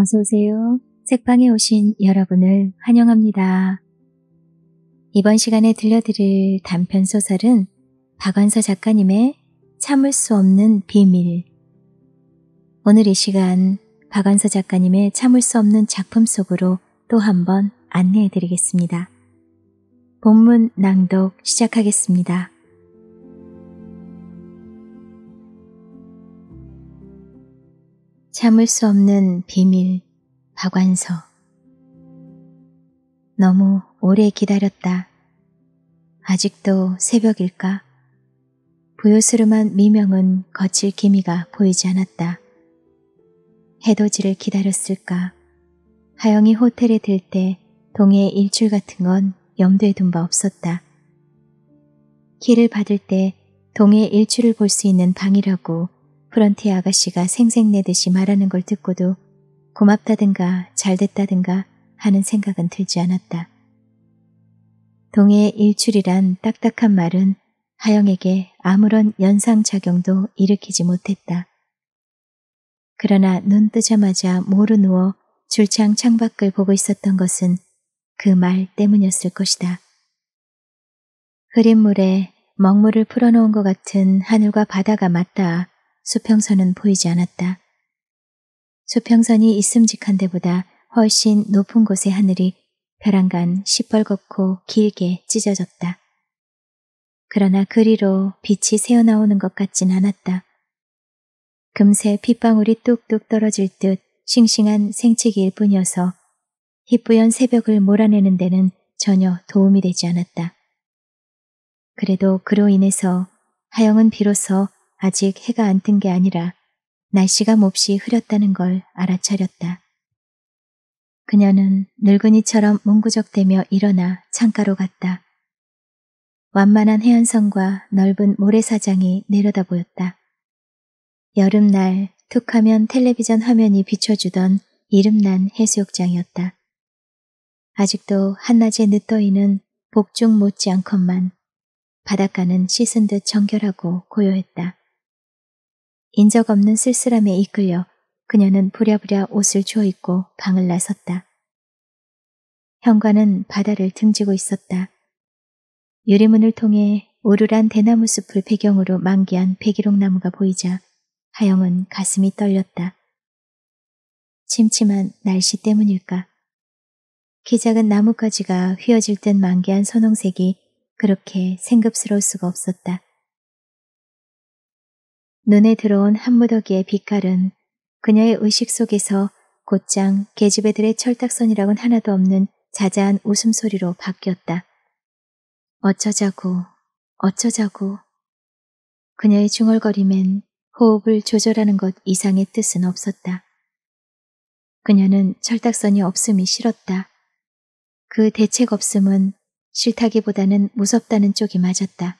어서오세요. 책방에 오신 여러분을 환영합니다. 이번 시간에 들려드릴 단편 소설은 박완서 작가님의 참을 수 없는 비밀. 오늘 이 시간 박완서 작가님의 참을 수 없는 작품 속으로 또 한번 안내해 드리겠습니다. 본문 낭독 시작하겠습니다. 참을 수 없는 비밀 박완서 너무 오래 기다렸다. 아직도 새벽일까? 부요스름한 미명은 거칠 기미가 보이지 않았다. 해돋이를 기다렸을까? 하영이 호텔에 들 때 동해 일출 같은 건 염두에 둔 바 없었다. 키를 받을 때 동해 일출을 볼 수 있는 방이라고 프런티 아가씨가 생색내듯이 말하는 걸 듣고도 고맙다든가 잘됐다든가 하는 생각은 들지 않았다. 동해 의 일출이란 딱딱한 말은 하영에게 아무런 연상작용도 일으키지 못했다. 그러나 눈 뜨자마자 모르 누워 줄창 창밖을 보고 있었던 것은 그 말 때문이었을 것이다. 흐린 물에 먹물을 풀어놓은 것 같은 하늘과 바다가 맞다 수평선은 보이지 않았다. 수평선이 있음직한 데보다 훨씬 높은 곳의 하늘이 벼랑간 시뻘겋고 길게 찢어졌다. 그러나 그리로 빛이 새어나오는 것 같진 않았다. 금세 핏방울이 뚝뚝 떨어질 듯 싱싱한 생채기일 뿐이어서 희뿌연 새벽을 몰아내는 데는 전혀 도움이 되지 않았다. 그래도 그로 인해서 하영은 비로소 아직 해가 안 뜬 게 아니라 날씨가 몹시 흐렸다는 걸 알아차렸다. 그녀는 늙은이처럼 몽구적대며 일어나 창가로 갔다. 완만한 해안선과 넓은 모래사장이 내려다 보였다. 여름날 툭 하면 텔레비전 화면이 비춰주던 이름난 해수욕장이었다. 아직도 한낮에 늦더이는 복중 못지않건만 바닷가는 씻은 듯 정결하고 고요했다. 인적 없는 쓸쓸함에 이끌려 그녀는 부랴부랴 옷을 주어 입고 방을 나섰다. 현관은 바다를 등지고 있었다. 유리문을 통해 오르란 대나무 숲을 배경으로 만개한 백일옥나무가 보이자 하영은 가슴이 떨렸다. 침침한 날씨 때문일까? 기작은 나뭇가지가 휘어질 듯 만개한 선홍색이 그렇게 생급스러울 수가 없었다. 눈에 들어온 한무더기의 빛깔은 그녀의 의식 속에서 곧장 계집애들의 철딱선이라곤 하나도 없는 자자한 웃음소리로 바뀌었다. 어쩌자고, 어쩌자고. 그녀의 중얼거림엔 호흡을 조절하는 것 이상의 뜻은 없었다. 그녀는 철딱선이 없음이 싫었다. 그 대책 없음은 싫다기보다는 무섭다는 쪽이 맞았다.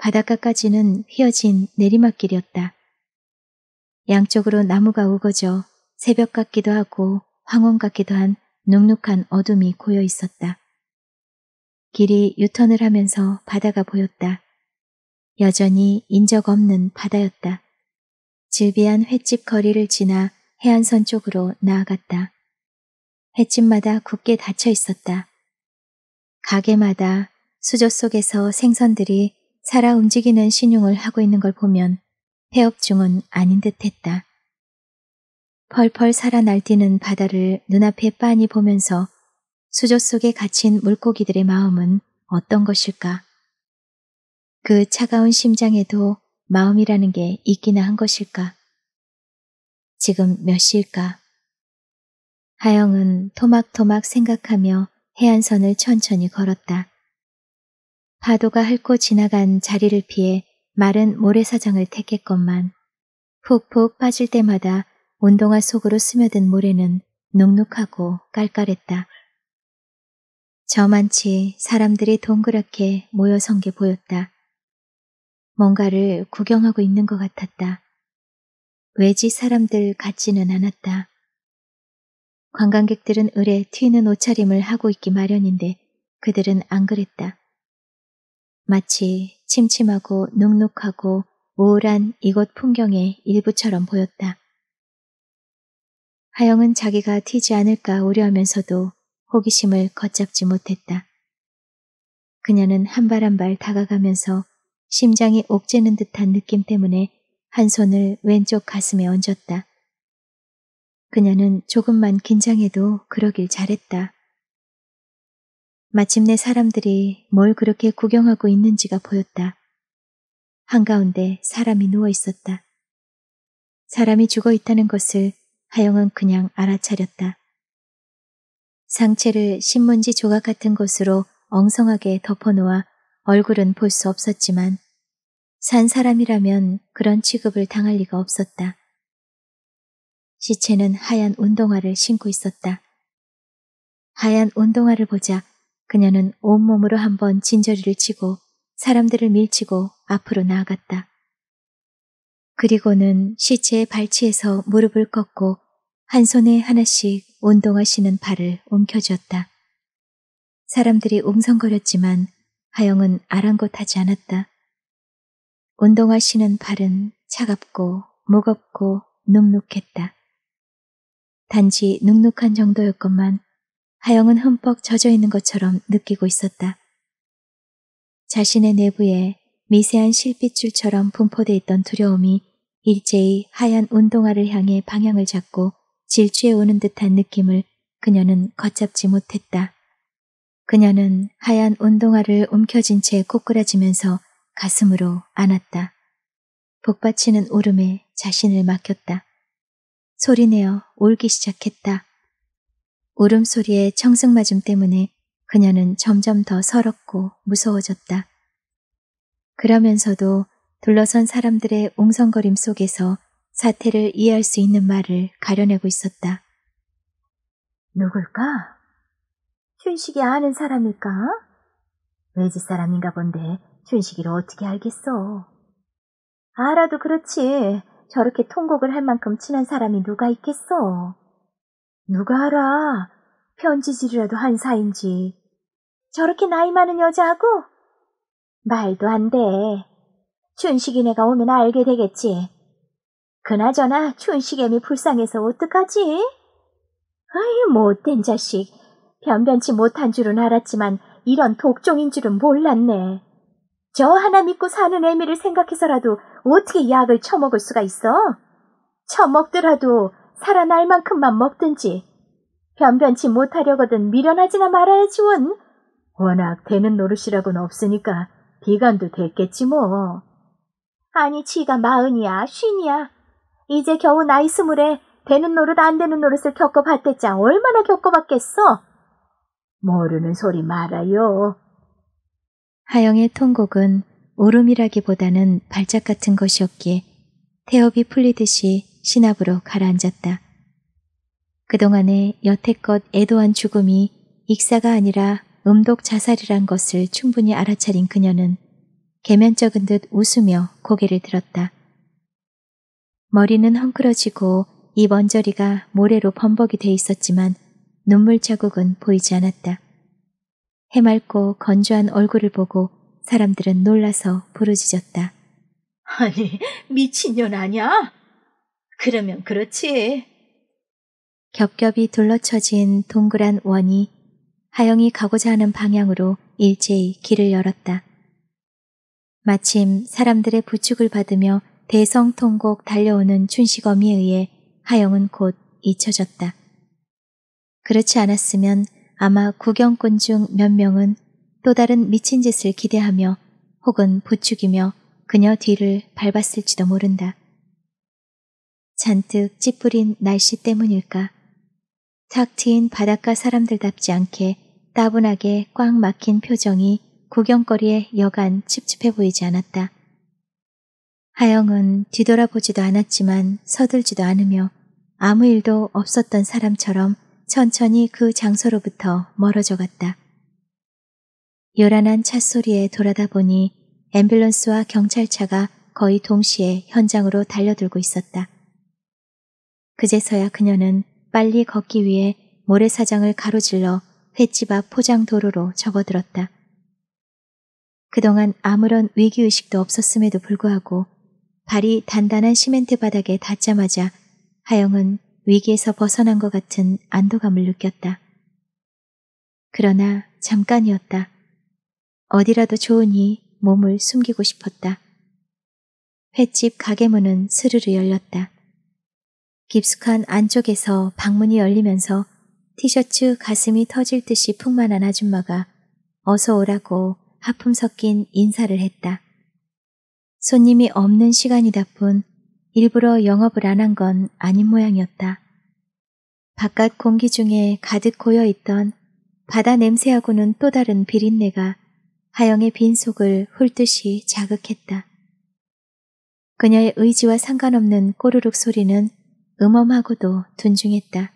바닷가까지는 휘어진 내리막길이었다. 양쪽으로 나무가 우거져 새벽 같기도 하고 황혼 같기도 한 눅눅한 어둠이 고여 있었다. 길이 유턴을 하면서 바다가 보였다. 여전히 인적 없는 바다였다. 질비한 횟집 거리를 지나 해안선 쪽으로 나아갔다. 횟집마다 굳게 닫혀 있었다. 가게마다 수조 속에서 생선들이 살아 움직이는 신용을 하고 있는 걸 보면 폐업 중은 아닌 듯 했다. 펄펄 살아 날뛰는 바다를 눈앞에 빤히 보면서 수조 속에 갇힌 물고기들의 마음은 어떤 것일까? 그 차가운 심장에도 마음이라는 게 있기나 한 것일까? 지금 몇 시일까? 하영은 토막토막 생각하며 해안선을 천천히 걸었다. 파도가 훑고 지나간 자리를 피해 마른 모래사장을 택했건만 푹푹 빠질 때마다 운동화 속으로 스며든 모래는 눅눅하고 깔깔했다. 저만치 사람들이 동그랗게 모여 선게 보였다. 뭔가를 구경하고 있는 것 같았다. 외지 사람들 같지는 않았다. 관광객들은 을에 튀는 옷차림을 하고 있기 마련인데 그들은 안 그랬다. 마치 침침하고 눅눅하고 우울한 이곳 풍경의 일부처럼 보였다. 하영은 자기가 튀지 않을까 우려하면서도 호기심을 걷잡지 못했다. 그녀는 한 발 한 발 다가가면서 심장이 옥죄는 듯한 느낌 때문에 한 손을 왼쪽 가슴에 얹었다. 그녀는 조금만 긴장해도 그러길 잘했다 마침내 사람들이 뭘 그렇게 구경하고 있는지가 보였다. 한가운데 사람이 누워 있었다. 사람이 죽어 있다는 것을 하영은 그냥 알아차렸다. 상체를 신문지 조각 같은 것으로 엉성하게 덮어놓아 얼굴은 볼 수 없었지만 산 사람이라면 그런 취급을 당할 리가 없었다. 시체는 하얀 운동화를 신고 있었다. 하얀 운동화를 보자 그녀는 온몸으로 한번 진저리를 치고 사람들을 밀치고 앞으로 나아갔다. 그리고는 시체의 발치에서 무릎을 꺾고 한 손에 하나씩 운동하시는 발을 옮겨주었다. 사람들이 웅성거렸지만 하영은 아랑곳하지 않았다. 운동하시는 발은 차갑고 무겁고 눅눅했다. 단지 눅눅한 정도였건만 하영은 흠뻑 젖어 있는 것처럼 느끼고 있었다. 자신의 내부에 미세한 실핏줄처럼 분포돼 있던 두려움이 일제히 하얀 운동화를 향해 방향을 잡고 질주해 오는 듯한 느낌을 그녀는 걷잡지 못했다. 그녀는 하얀 운동화를 움켜쥔 채코꾸라지면서 가슴으로 안았다. 복받치는 울음에 자신을 맡겼다. 소리내어 울기 시작했다. 울음소리에 청승맞음 때문에 그녀는 점점 더 서럽고 무서워졌다. 그러면서도 둘러선 사람들의 웅성거림 속에서 사태를 이해할 수 있는 말을 가려내고 있었다. 누굴까? 춘식이 아는 사람일까? 외지 사람인가 본데 춘식이를 어떻게 알겠어? 알아도 그렇지. 저렇게 통곡을 할 만큼 친한 사람이 누가 있겠어? 누가 알아? 편지질이라도 한 사인지. 저렇게 나이 많은 여자하고? 말도 안 돼. 춘식이네가 오면 알게 되겠지. 그나저나 춘식애미 불쌍해서 어떡하지? 아이 못된 자식. 변변치 못한 줄은 알았지만 이런 독종인 줄은 몰랐네. 저 하나 믿고 사는 애미를 생각해서라도 어떻게 약을 처먹을 수가 있어? 처먹더라도 살아날 만큼만 먹든지 변변치 못하려거든 미련하지나 말아야지 원. 워낙 되는 노릇이라곤 없으니까 비관도 됐겠지 뭐. 아니 지가 마흔이야 쉰이야. 이제 겨우 나이 스물에 되는 노릇 안 되는 노릇을 겪어봤댔자 얼마나 겪어봤겠어? 모르는 소리 말아요. 하영의 통곡은 울음이라기보다는 발작 같은 것이었기에 태엽이 풀리듯이 신압으로 가라앉았다. 그동안의 여태껏 애도한 죽음이 익사가 아니라 음독 자살이란 것을 충분히 알아차린 그녀는 개면적은 듯 웃으며 고개를 들었다. 머리는 헝클어지고 입 언저리가 모래로 범벅이 돼 있었지만 눈물 자국은 보이지 않았다. 해맑고 건조한 얼굴을 보고 사람들은 놀라서 부르짖었다. 아니, 미친년 아니 그러면 그렇지. 겹겹이 둘러쳐진 동그란 원이 하영이 가고자 하는 방향으로 일제히 길을 열었다. 마침 사람들의 부축을 받으며 대성통곡 달려오는 춘식어미에 의해 하영은 곧 잊혀졌다. 그렇지 않았으면 아마 구경꾼 중 몇 명은 또 다른 미친 짓을 기대하며 혹은 부축이며 그녀 뒤를 밟았을지도 모른다. 잔뜩 찌푸린 날씨 때문일까. 탁 트인 바닷가 사람들답지 않게 따분하게 꽉 막힌 표정이 구경거리에 여간 찝찝해 보이지 않았다. 하영은 뒤돌아보지도 않았지만 서둘지도 않으며 아무 일도 없었던 사람처럼 천천히 그 장소로부터 멀어져 갔다. 요란한 찻소리에 돌아다 보니 앰뷸런스와 경찰차가 거의 동시에 현장으로 달려들고 있었다. 그제서야 그녀는 빨리 걷기 위해 모래사장을 가로질러 횟집 앞 포장도로로 접어들었다. 그동안 아무런 위기의식도 없었음에도 불구하고 발이 단단한 시멘트 바닥에 닿자마자 하영은 위기에서 벗어난 것 같은 안도감을 느꼈다. 그러나 잠깐이었다. 어디라도 좋으니 몸을 숨기고 싶었다. 횟집 가게 문은 스르르 열렸다. 깊숙한 안쪽에서 방문이 열리면서 티셔츠 가슴이 터질 듯이 풍만한 아줌마가 어서 오라고 하품 섞인 인사를 했다. 손님이 없는 시간이다 뿐 일부러 영업을 안 한 건 아닌 모양이었다. 바깥 공기 중에 가득 고여 있던 바다 냄새하고는 또 다른 비린내가 하영의 빈속을 훑듯이 자극했다. 그녀의 의지와 상관없는 꼬르륵 소리는 음험하고도 둔중했다.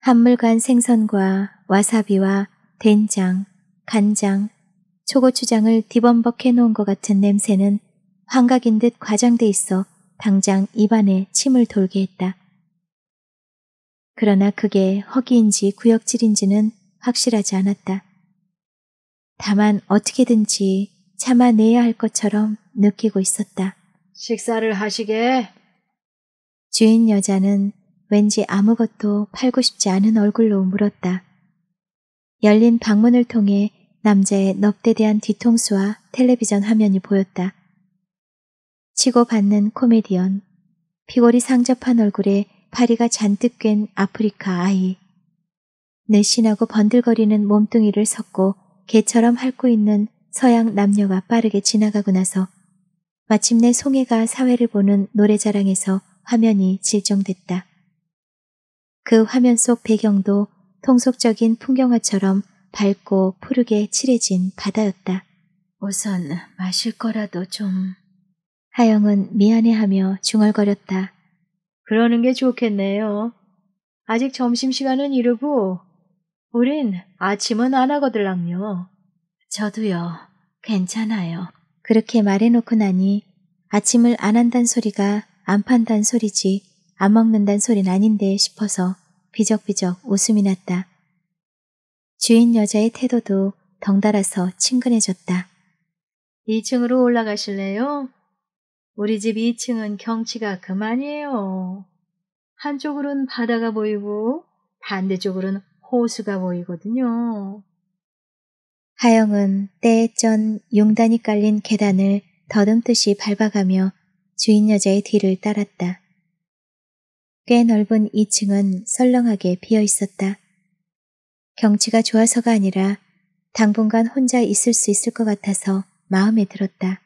한물간 생선과 와사비와 된장, 간장, 초고추장을 뒤범벅해 놓은 것 같은 냄새는 환각인 듯 과장돼 있어 당장 입안에 침을 돌게 했다. 그러나 그게 허기인지 구역질인지는 확실하지 않았다. 다만 어떻게든지 참아내야 할 것처럼 느끼고 있었다. 식사를 하시게 주인 여자는 왠지 아무것도 팔고 싶지 않은 얼굴로 물었다. 열린 방문을 통해 남자의 넙대대한 뒤통수와 텔레비전 화면이 보였다. 치고받는 코미디언, 피골이 상접한 얼굴에 파리가 잔뜩 깬 아프리카 아이, 늘씬하고 번들거리는 몸뚱이를 섞고 개처럼 핥고 있는 서양 남녀가 빠르게 지나가고 나서 마침내 송해가 사회를 보는 노래자랑에서 화면이 질정됐다. 그 화면 속 배경도 통속적인 풍경화처럼 밝고 푸르게 칠해진 바다였다. 우선 마실 거라도 좀... 하영은 미안해하며 중얼거렸다. 그러는 게 좋겠네요. 아직 점심시간은 이르고 우린 아침은 안 하거들랑요. 저도요. 괜찮아요. 그렇게 말해놓고 나니 아침을 안 한단 소리가 안 판단 소리지 안 먹는단 소린 아닌데 싶어서 비적비적 웃음이 났다. 주인 여자의 태도도 덩달아서 친근해졌다. 2층으로 올라가실래요? 우리 집 2층은 경치가 그만이에요. 한쪽으로는 바다가 보이고 반대쪽으로는 호수가 보이거든요. 하영은 때에 쩐 용단이 깔린 계단을 더듬듯이 밟아가며 주인 여자의 뒤를 따랐다. 꽤 넓은 2층은 설렁하게 비어 있었다. 경치가 좋아서가 아니라 당분간 혼자 있을 수 있을 것 같아서 마음에 들었다.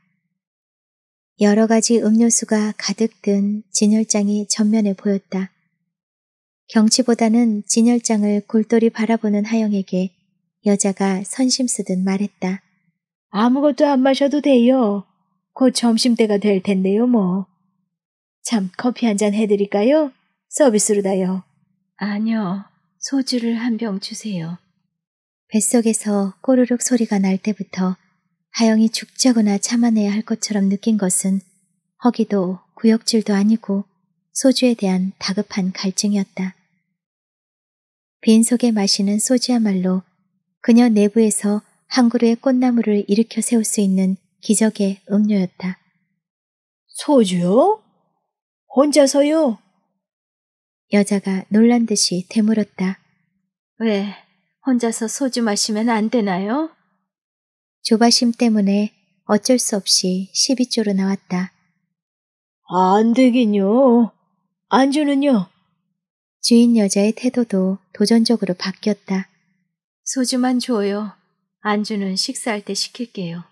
여러 가지 음료수가 가득 든 진열장이 전면에 보였다. 경치보다는 진열장을 골똘히 바라보는 하영에게 여자가 선심 쓰듯 말했다. 아무것도 안 마셔도 돼요. 곧 점심때가 될 텐데요, 뭐. 참, 커피 한 잔 해드릴까요? 서비스로다요. 아니요. 소주를 한 병 주세요. 뱃속에서 꼬르륵 소리가 날 때부터 하영이 죽자거나 참아내야 할 것처럼 느낀 것은 허기도 구역질도 아니고 소주에 대한 다급한 갈증이었다. 빈속에 마시는 소주야말로 그녀 내부에서 한 그루의 꽃나무를 일으켜 세울 수 있는 기적의 음료였다. 소주요? 혼자서요? 여자가 놀란 듯이 되물었다. 왜, 혼자서 소주 마시면 안 되나요? 조바심 때문에 어쩔 수 없이 12조로 나왔다. 안 되긴요. 안주는요? 주인 여자의 태도도 도전적으로 바뀌었다. 소주만 줘요. 안주는 식사할 때 시킬게요.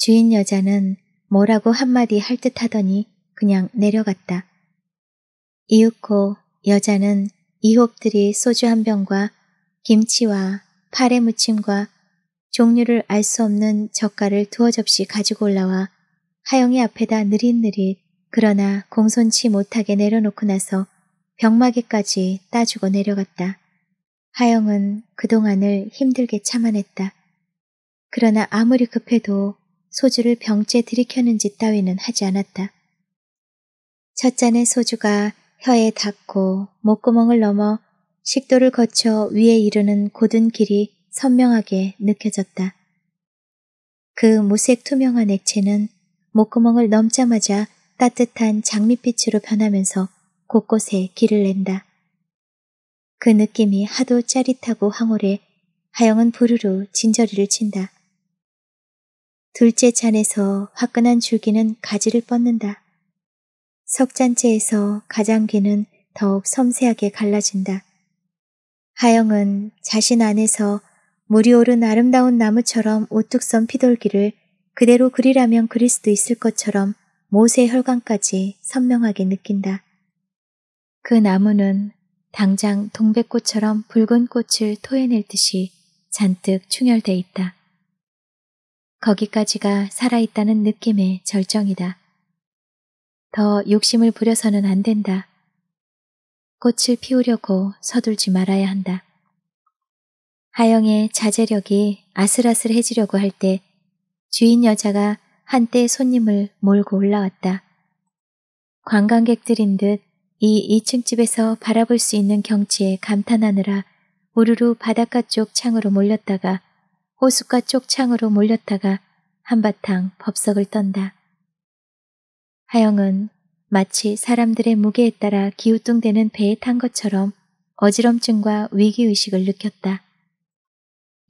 주인 여자는 뭐라고 한마디 할 듯 하더니 그냥 내려갔다. 이윽고 여자는 이홉들이 소주 한 병과 김치와 파래 무침과 종류를 알 수 없는 젓갈을 두어 접시 가지고 올라와 하영이 앞에다 느릿느릿 그러나 공손치 못하게 내려놓고 나서 병마개까지 따주고 내려갔다. 하영은 그동안을 힘들게 참아냈다. 그러나 아무리 급해도 소주를 병째 들이켜는 짓 따위는 하지 않았다. 첫 잔의 소주가 혀에 닿고 목구멍을 넘어 식도를 거쳐 위에 이르는 고든 길이 선명하게 느껴졌다. 그 무색 투명한 액체는 목구멍을 넘자마자 따뜻한 장밋빛으로 변하면서 곳곳에 길을 낸다. 그 느낌이 하도 짜릿하고 황홀해 하영은 부르르 진저리를 친다. 둘째 잔에서 화끈한 줄기는 가지를 뻗는다. 석잔째에서 가장귀는 더욱 섬세하게 갈라진다. 하영은 자신 안에서 물이 오른 아름다운 나무처럼 우뚝 선 피돌기를 그대로 그리라면 그릴 수도 있을 것처럼 모세 혈관까지 선명하게 느낀다. 그 나무는 당장 동백꽃처럼 붉은 꽃을 토해낼 듯이 잔뜩 충혈돼 있다. 거기까지가 살아있다는 느낌의 절정이다. 더 욕심을 부려서는 안 된다. 꽃을 피우려고 서둘지 말아야 한다. 하영의 자제력이 아슬아슬해지려고 할 때 주인 여자가 한때 손님을 몰고 올라왔다. 관광객들인 듯 이 2층 집에서 바라볼 수 있는 경치에 감탄하느라 우르르 바닷가 쪽 창으로 몰렸다가 호숫가 쪽 창으로 몰렸다가 한바탕 법석을 떤다. 하영은 마치 사람들의 무게에 따라 기우뚱대는 배에 탄 것처럼 어지럼증과 위기의식을 느꼈다.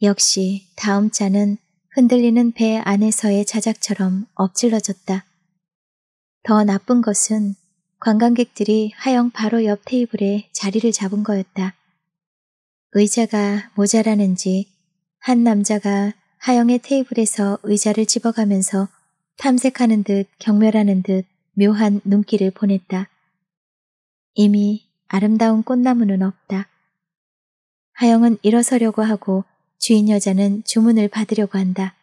역시 다음 차는 흔들리는 배 안에서의 자작처럼 엎질러졌다. 더 나쁜 것은 관광객들이 하영 바로 옆 테이블에 자리를 잡은 거였다. 의자가 모자라는지 한 남자가 하영의 테이블에서 의자를 집어가면서 탐색하는 듯 경멸하는 듯 묘한 눈길을 보냈다. 이미 아름다운 꽃나무는 없다. 하영은 일어서려고 하고 주인 여자는 주문을 받으려고 한다.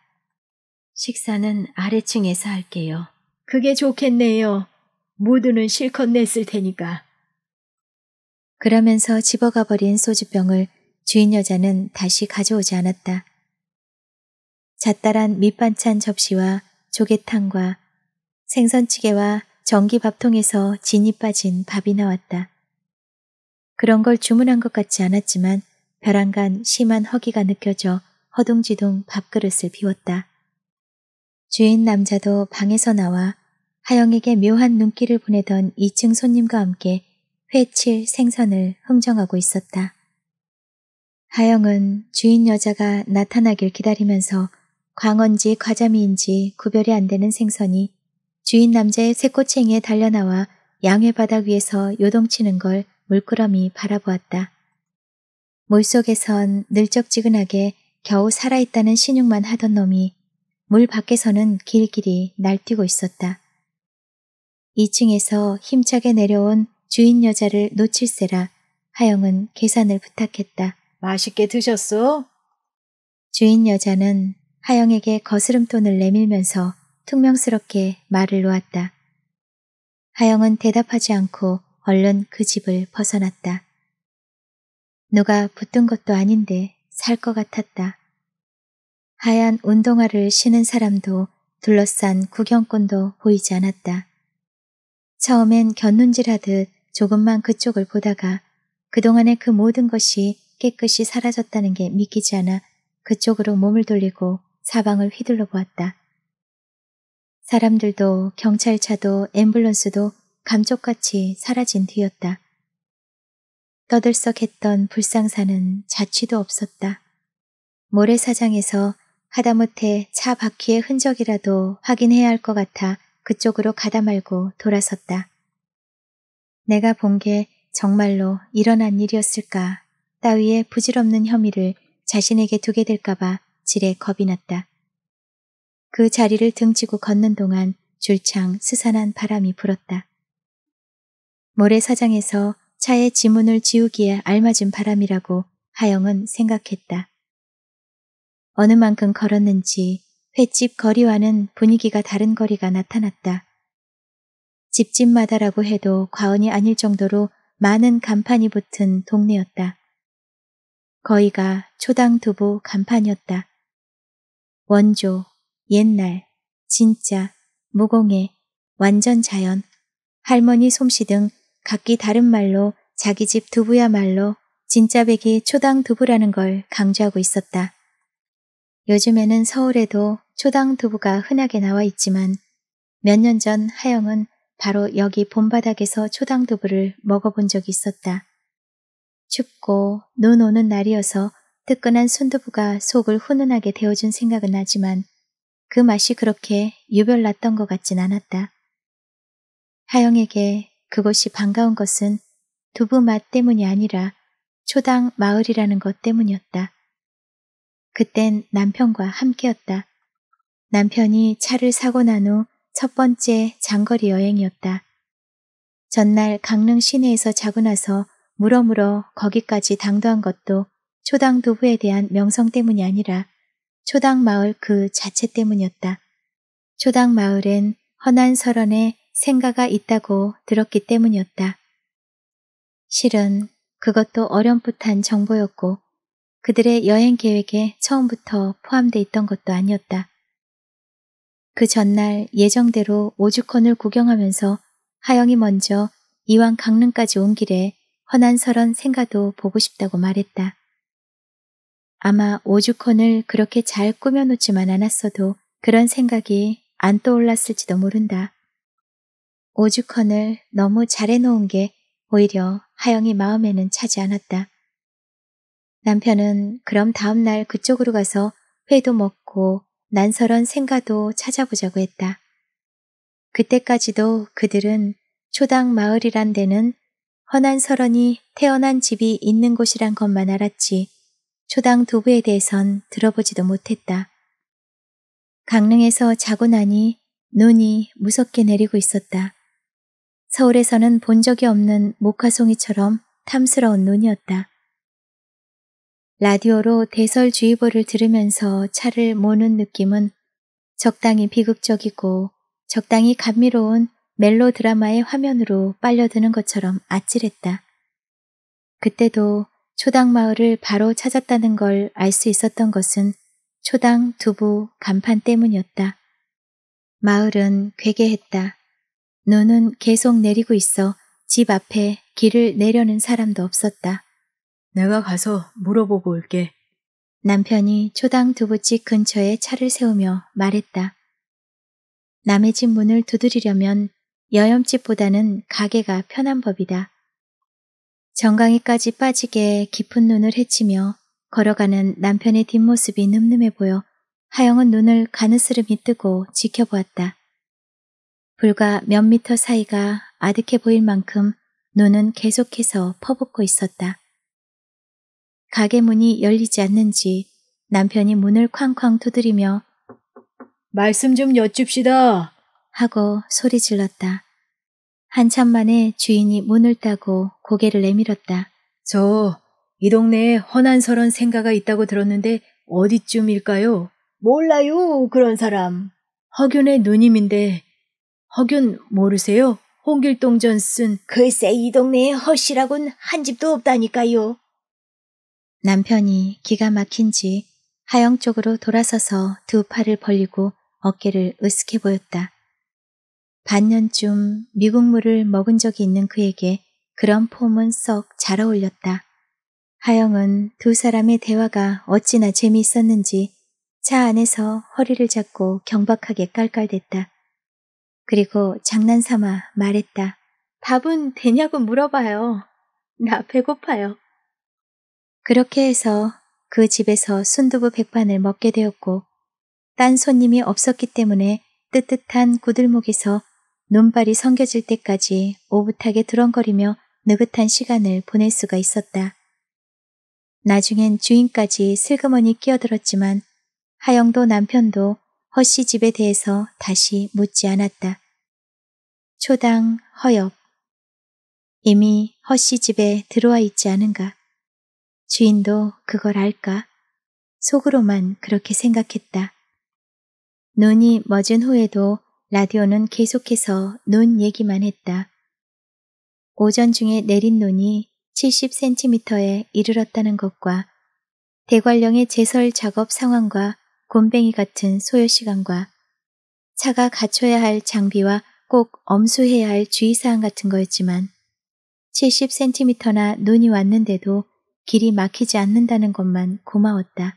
식사는 아래층에서 할게요. 그게 좋겠네요. 모두는 실컷 냈을 테니까. 그러면서 집어가버린 소주병을 주인 여자는 다시 가져오지 않았다. 잣다란 밑반찬 접시와 조개탕과 생선찌개와 전기밥통에서 진이 빠진 밥이 나왔다. 그런 걸 주문한 것 같지 않았지만 벼랑간 심한 허기가 느껴져 허둥지둥 밥그릇을 비웠다. 주인 남자도 방에서 나와 하영에게 묘한 눈길을 보내던 2층 손님과 함께 회칠 생선을 흥정하고 있었다. 하영은 주인 여자가 나타나길 기다리면서 광어인지 과자미인지 구별이 안 되는 생선이 주인 남자의 새꼬챙이에 달려나와 양의 바닥 위에서 요동치는 걸 물끄러미 바라보았다. 물속에선 늘적지근하게 겨우 살아있다는 신용만 하던 놈이 물 밖에서는 길길이 날뛰고 있었다. 2층에서 힘차게 내려온 주인 여자를 놓칠세라 하영은 계산을 부탁했다. 맛있게 드셨소 주인 여자는 하영에게 거스름돈을 내밀면서 퉁명스럽게 말을 놓았다. 하영은 대답하지 않고 얼른 그 집을 벗어났다. 누가 붙은 것도 아닌데 살 것 같았다. 하얀 운동화를 신은 사람도 둘러싼 구경꾼도 보이지 않았다. 처음엔 견눈질하듯 조금만 그쪽을 보다가 그동안의 그 모든 것이 깨끗이 사라졌다는 게 믿기지 않아 그쪽으로 몸을 돌리고 사방을 휘둘러 보았다. 사람들도 경찰차도 앰뷸런스도 감쪽같이 사라진 뒤였다. 떠들썩했던 불상사는 자취도 없었다. 모래사장에서 하다못해 차 바퀴의 흔적이라도 확인해야 할 것 같아 그쪽으로 가다 말고 돌아섰다. 내가 본 게 정말로 일어난 일이었을까 따위의 부질없는 혐의를 자신에게 두게 될까봐 지레 겁이 났다. 그 자리를 등치고 걷는 동안 줄창 스산한 바람이 불었다. 모래사장에서 차의 지문을 지우기에 알맞은 바람이라고 하영은 생각했다. 어느 만큼 걸었는지 횟집 거리와는 분위기가 다른 거리가 나타났다. 집집마다라고 해도 과언이 아닐 정도로 많은 간판이 붙은 동네였다. 거의가 초당 두부 간판이었다. 원조, 옛날, 진짜, 무공해 완전 자연, 할머니 솜씨 등 각기 다른 말로 자기 집 두부야말로 진짜 백이 초당 두부라는 걸 강조하고 있었다. 요즘에는 서울에도 초당 두부가 흔하게 나와 있지만 몇 년 전 하영은 바로 여기 본바닥에서 초당 두부를 먹어본 적이 있었다. 춥고 눈 오는 날이어서 뜨끈한 순두부가 속을 훈훈하게 데워준 생각은 나지만 그 맛이 그렇게 유별났던 것 같진 않았다. 하영에게 그곳이 반가운 것은 두부 맛 때문이 아니라 초당 마을이라는 것 때문이었다. 그땐 남편과 함께였다. 남편이 차를 사고 난 후 첫 번째 장거리 여행이었다. 전날 강릉 시내에서 자고 나서 물어물어 거기까지 당도한 것도 초당 도부에 대한 명성 때문이 아니라 초당 마을 그 자체 때문이었다. 초당 마을엔 헌한 설원에 생가가 있다고 들었기 때문이었다. 실은 그것도 어렴풋한 정보였고 그들의 여행 계획에 처음부터 포함돼 있던 것도 아니었다. 그 전날 예정대로 오죽헌을 구경하면서 하영이 먼저 이왕 강릉까지 온 길에 허난설런 생가도 보고 싶다고 말했다. 아마 오죽헌을 그렇게 잘 꾸며놓지만 않았어도 그런 생각이 안 떠올랐을지도 모른다. 오죽헌을 너무 잘해놓은 게 오히려 하영이 마음에는 차지 않았다. 남편은 그럼 다음날 그쪽으로 가서 회도 먹고 난설한 생가도 찾아보자고 했다. 그때까지도 그들은 초당 마을이란 데는 허난 서언이 태어난 집이 있는 곳이란 것만 알았지 초당 도부에 대해선 들어보지도 못했다. 강릉에서 자고 나니 눈이 무섭게 내리고 있었다. 서울에서는 본 적이 없는 모카송이처럼 탐스러운 눈이었다. 라디오로 대설주의보를 들으면서 차를 모는 느낌은 적당히 비극적이고 적당히 감미로운 멜로 드라마의 화면으로 빨려드는 것처럼 아찔했다. 그때도 초당 마을을 바로 찾았다는 걸 알 수 있었던 것은 초당 두부 간판 때문이었다. 마을은 괴괴했다. 눈은 계속 내리고 있어 집 앞에 길을 내려는 사람도 없었다. 내가 가서 물어보고 올게. 남편이 초당 두부집 근처에 차를 세우며 말했다. 남의 집 문을 두드리려면 여염집보다는 가게가 편한 법이다. 정강이까지 빠지게 깊은 눈을 헤치며 걸어가는 남편의 뒷모습이 늠름해 보여 하영은 눈을 가느스름이 뜨고 지켜보았다. 불과 몇 미터 사이가 아득해 보일 만큼 눈은 계속해서 퍼붓고 있었다. 가게 문이 열리지 않는지 남편이 문을 쾅쾅 두드리며 말씀 좀 여쭙시다 하고 소리 질렀다. 한참 만에 주인이 문을 따고 고개를 내밀었다. 저, 이 동네에 허난설한 생가가 있다고 들었는데 어디쯤일까요? 몰라요, 그런 사람. 허균의 누님인데, 허균 모르세요? 홍길동 전 쓴. 글쎄 이 동네에 허씨라곤 한 집도 없다니까요. 남편이 기가 막힌지 하영 쪽으로 돌아서서 두 팔을 벌리고 어깨를 으쓱해 보였다. 반년쯤 미국물을 먹은 적이 있는 그에게 그런 폼은 썩 잘 어울렸다. 하영은 두 사람의 대화가 어찌나 재미있었는지 차 안에서 허리를 잡고 경박하게 깔깔댔다. 그리고 장난삼아 말했다. 밥은 되냐고 물어봐요. 나 배고파요. 그렇게 해서 그 집에서 순두부 백반을 먹게 되었고 딴 손님이 없었기 때문에 뜨뜻한 구들목에서 눈발이 성겨질 때까지 오붓하게 드렁거리며 느긋한 시간을 보낼 수가 있었다. 나중엔 주인까지 슬그머니 끼어들었지만 하영도 남편도 허씨 집에 대해서 다시 묻지 않았다. 초당 허엽. 이미 허씨 집에 들어와 있지 않은가. 주인도 그걸 알까? 속으로만 그렇게 생각했다. 눈이 멎은 후에도 라디오는 계속해서 논 얘기만 했다. 오전 중에 내린 논이 70cm에 이르렀다는 것과 대관령의 제설 작업 상황과 곰뱅이 같은 소요 시간과 차가 갖춰야 할 장비와 꼭 엄수해야 할 주의사항 같은 거였지만 70cm나 눈이 왔는데도 길이 막히지 않는다는 것만 고마웠다.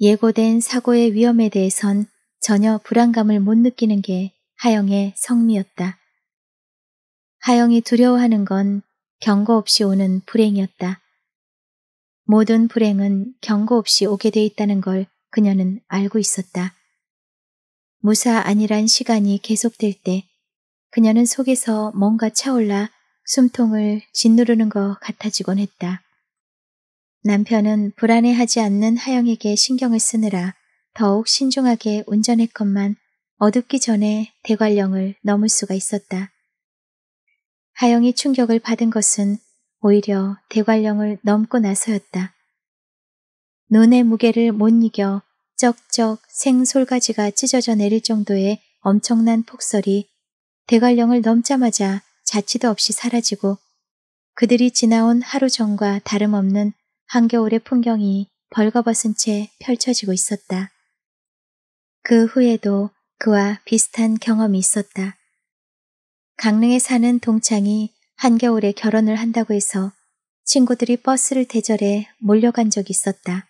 예고된 사고의 위험에 대해선 전혀 불안감을 못 느끼는 게 하영의 성미였다. 하영이 두려워하는 건 경고 없이 오는 불행이었다. 모든 불행은 경고 없이 오게 돼 있다는 걸 그녀는 알고 있었다. 무사 아니란 시간이 계속될 때 그녀는 속에서 뭔가 차올라 숨통을 짓누르는 것 같아지곤 했다. 남편은 불안해하지 않는 하영에게 신경을 쓰느라 더욱 신중하게 운전했건만 어둡기 전에 대관령을 넘을 수가 있었다. 하영이 충격을 받은 것은 오히려 대관령을 넘고 나서였다. 눈의 무게를 못 이겨 쩍쩍 생솔가지가 찢어져 내릴 정도의 엄청난 폭설이 대관령을 넘자마자 자취도 없이 사라지고 그들이 지나온 하루 전과 다름없는 한겨울의 풍경이 벌거벗은 채 펼쳐지고 있었다. 그 후에도 그와 비슷한 경험이 있었다. 강릉에 사는 동창이 한겨울에 결혼을 한다고 해서 친구들이 버스를 대절해 몰려간 적이 있었다.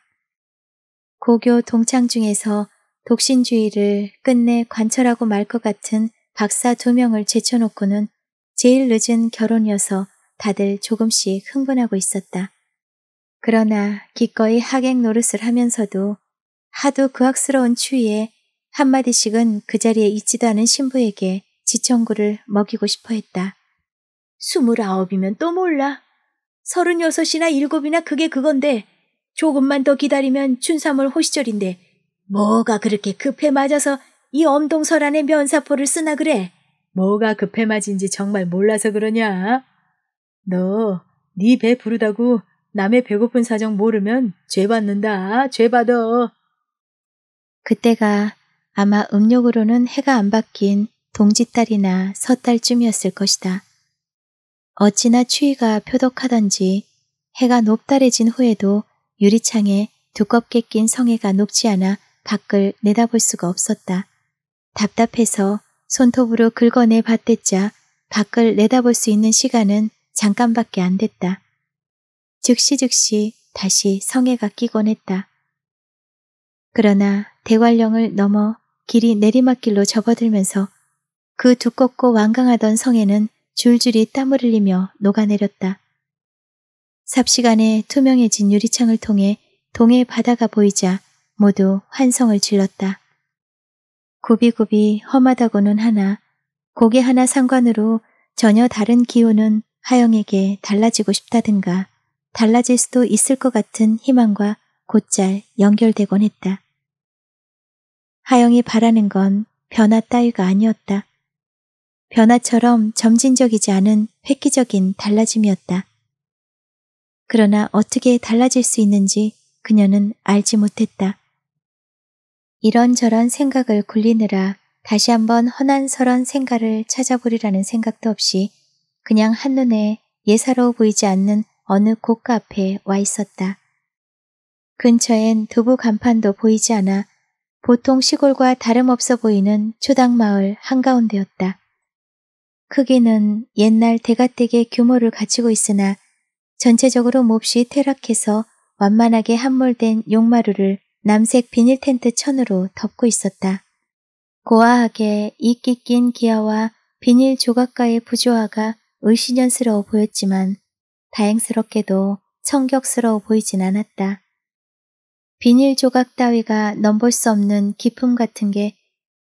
고교 동창 중에서 독신주의를 끝내 관철하고 말 것 같은 박사 두 명을 제쳐놓고는 제일 늦은 결혼이어서 다들 조금씩 흥분하고 있었다. 그러나 기꺼이 하객 노릇을 하면서도 하도 그악스러운 추위에 한마디씩은 그 자리에 있지도 않은 신부에게 지청구를 먹이고 싶어 했다. 스물아홉이면 또 몰라. 서른여섯이나 일곱이나 그게 그건데 조금만 더 기다리면 춘삼월 호시절인데 뭐가 그렇게 급해 맞아서 이 엄동설안의 면사포를 쓰나 그래? 뭐가 급해 맞은지 정말 몰라서 그러냐? 너 네 배 부르다고 남의 배고픈 사정 모르면 죄 받는다. 죄 받어. 그때가 아마 음력으로는 해가 안 바뀐 동짓달이나 섣달쯤이었을 것이다. 어찌나 추위가 표독하던지 해가 높달해진 후에도 유리창에 두껍게 낀성애가 높지 않아 밖을 내다볼 수가 없었다. 답답해서 손톱으로 긁어내 봤댔자 밖을 내다볼 수 있는 시간은 잠깐밖에 안 됐다. 즉시 즉시 다시 성애가 끼곤 했다. 그러나 대관령을 넘어 길이 내리막길로 접어들면서 그 두껍고 완강하던 성에는 줄줄이 땀을 흘리며 녹아내렸다. 삽시간에 투명해진 유리창을 통해 동해 바다가 보이자 모두 환성을 질렀다. 굽이굽이 험하다고는 하나 고개 하나 상관으로 전혀 다른 기운은 하영에게 달라지고 싶다든가 달라질 수도 있을 것 같은 희망과 곧잘 연결되곤 했다. 하영이 바라는 건 변화 따위가 아니었다. 변화처럼 점진적이지 않은 획기적인 달라짐이었다. 그러나 어떻게 달라질 수 있는지 그녀는 알지 못했다. 이런저런 생각을 굴리느라 다시 한번 허난설한 생각을 찾아보리라는 생각도 없이 그냥 한눈에 예사로워 보이지 않는 어느 고가 앞에 와 있었다. 근처엔 두부 간판도 보이지 않아 보통 시골과 다름없어 보이는 초당마을 한가운데였다. 크기는 옛날 대가댁의 규모를 갖추고 있으나 전체적으로 몹시 퇴락해서 완만하게 함몰된 용마루를 남색 비닐 텐트 천으로 덮고 있었다. 고아하게 이끼 낀 기아와 비닐 조각가의 부조화가 의신연스러워 보였지만 다행스럽게도 청격스러워 보이진 않았다. 비닐 조각 따위가 넘볼 수 없는 기품 같은 게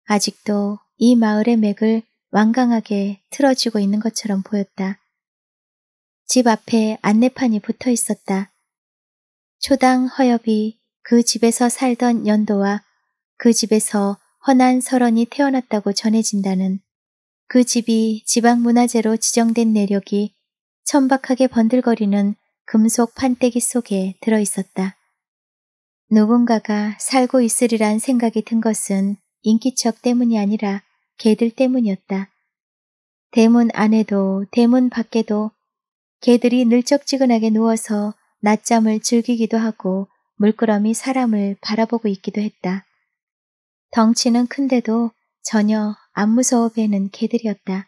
아직도 이 마을의 맥을 완강하게 틀어지고 있는 것처럼 보였다. 집 앞에 안내판이 붙어 있었다. 초당 허엽이 그 집에서 살던 연도와 그 집에서 허난 설원이 태어났다고 전해진다는 그 집이 지방문화재로 지정된 내력이 천박하게 번들거리는 금속 판때기 속에 들어 있었다. 누군가가 살고 있으리란 생각이 든 것은 인기척 때문이 아니라 개들 때문이었다. 대문 안에도 대문 밖에도 개들이 늘쩍지근하게 누워서 낮잠을 즐기기도 하고 물끄러미 사람을 바라보고 있기도 했다. 덩치는 큰데도 전혀 안 무서워 배는 개들이었다.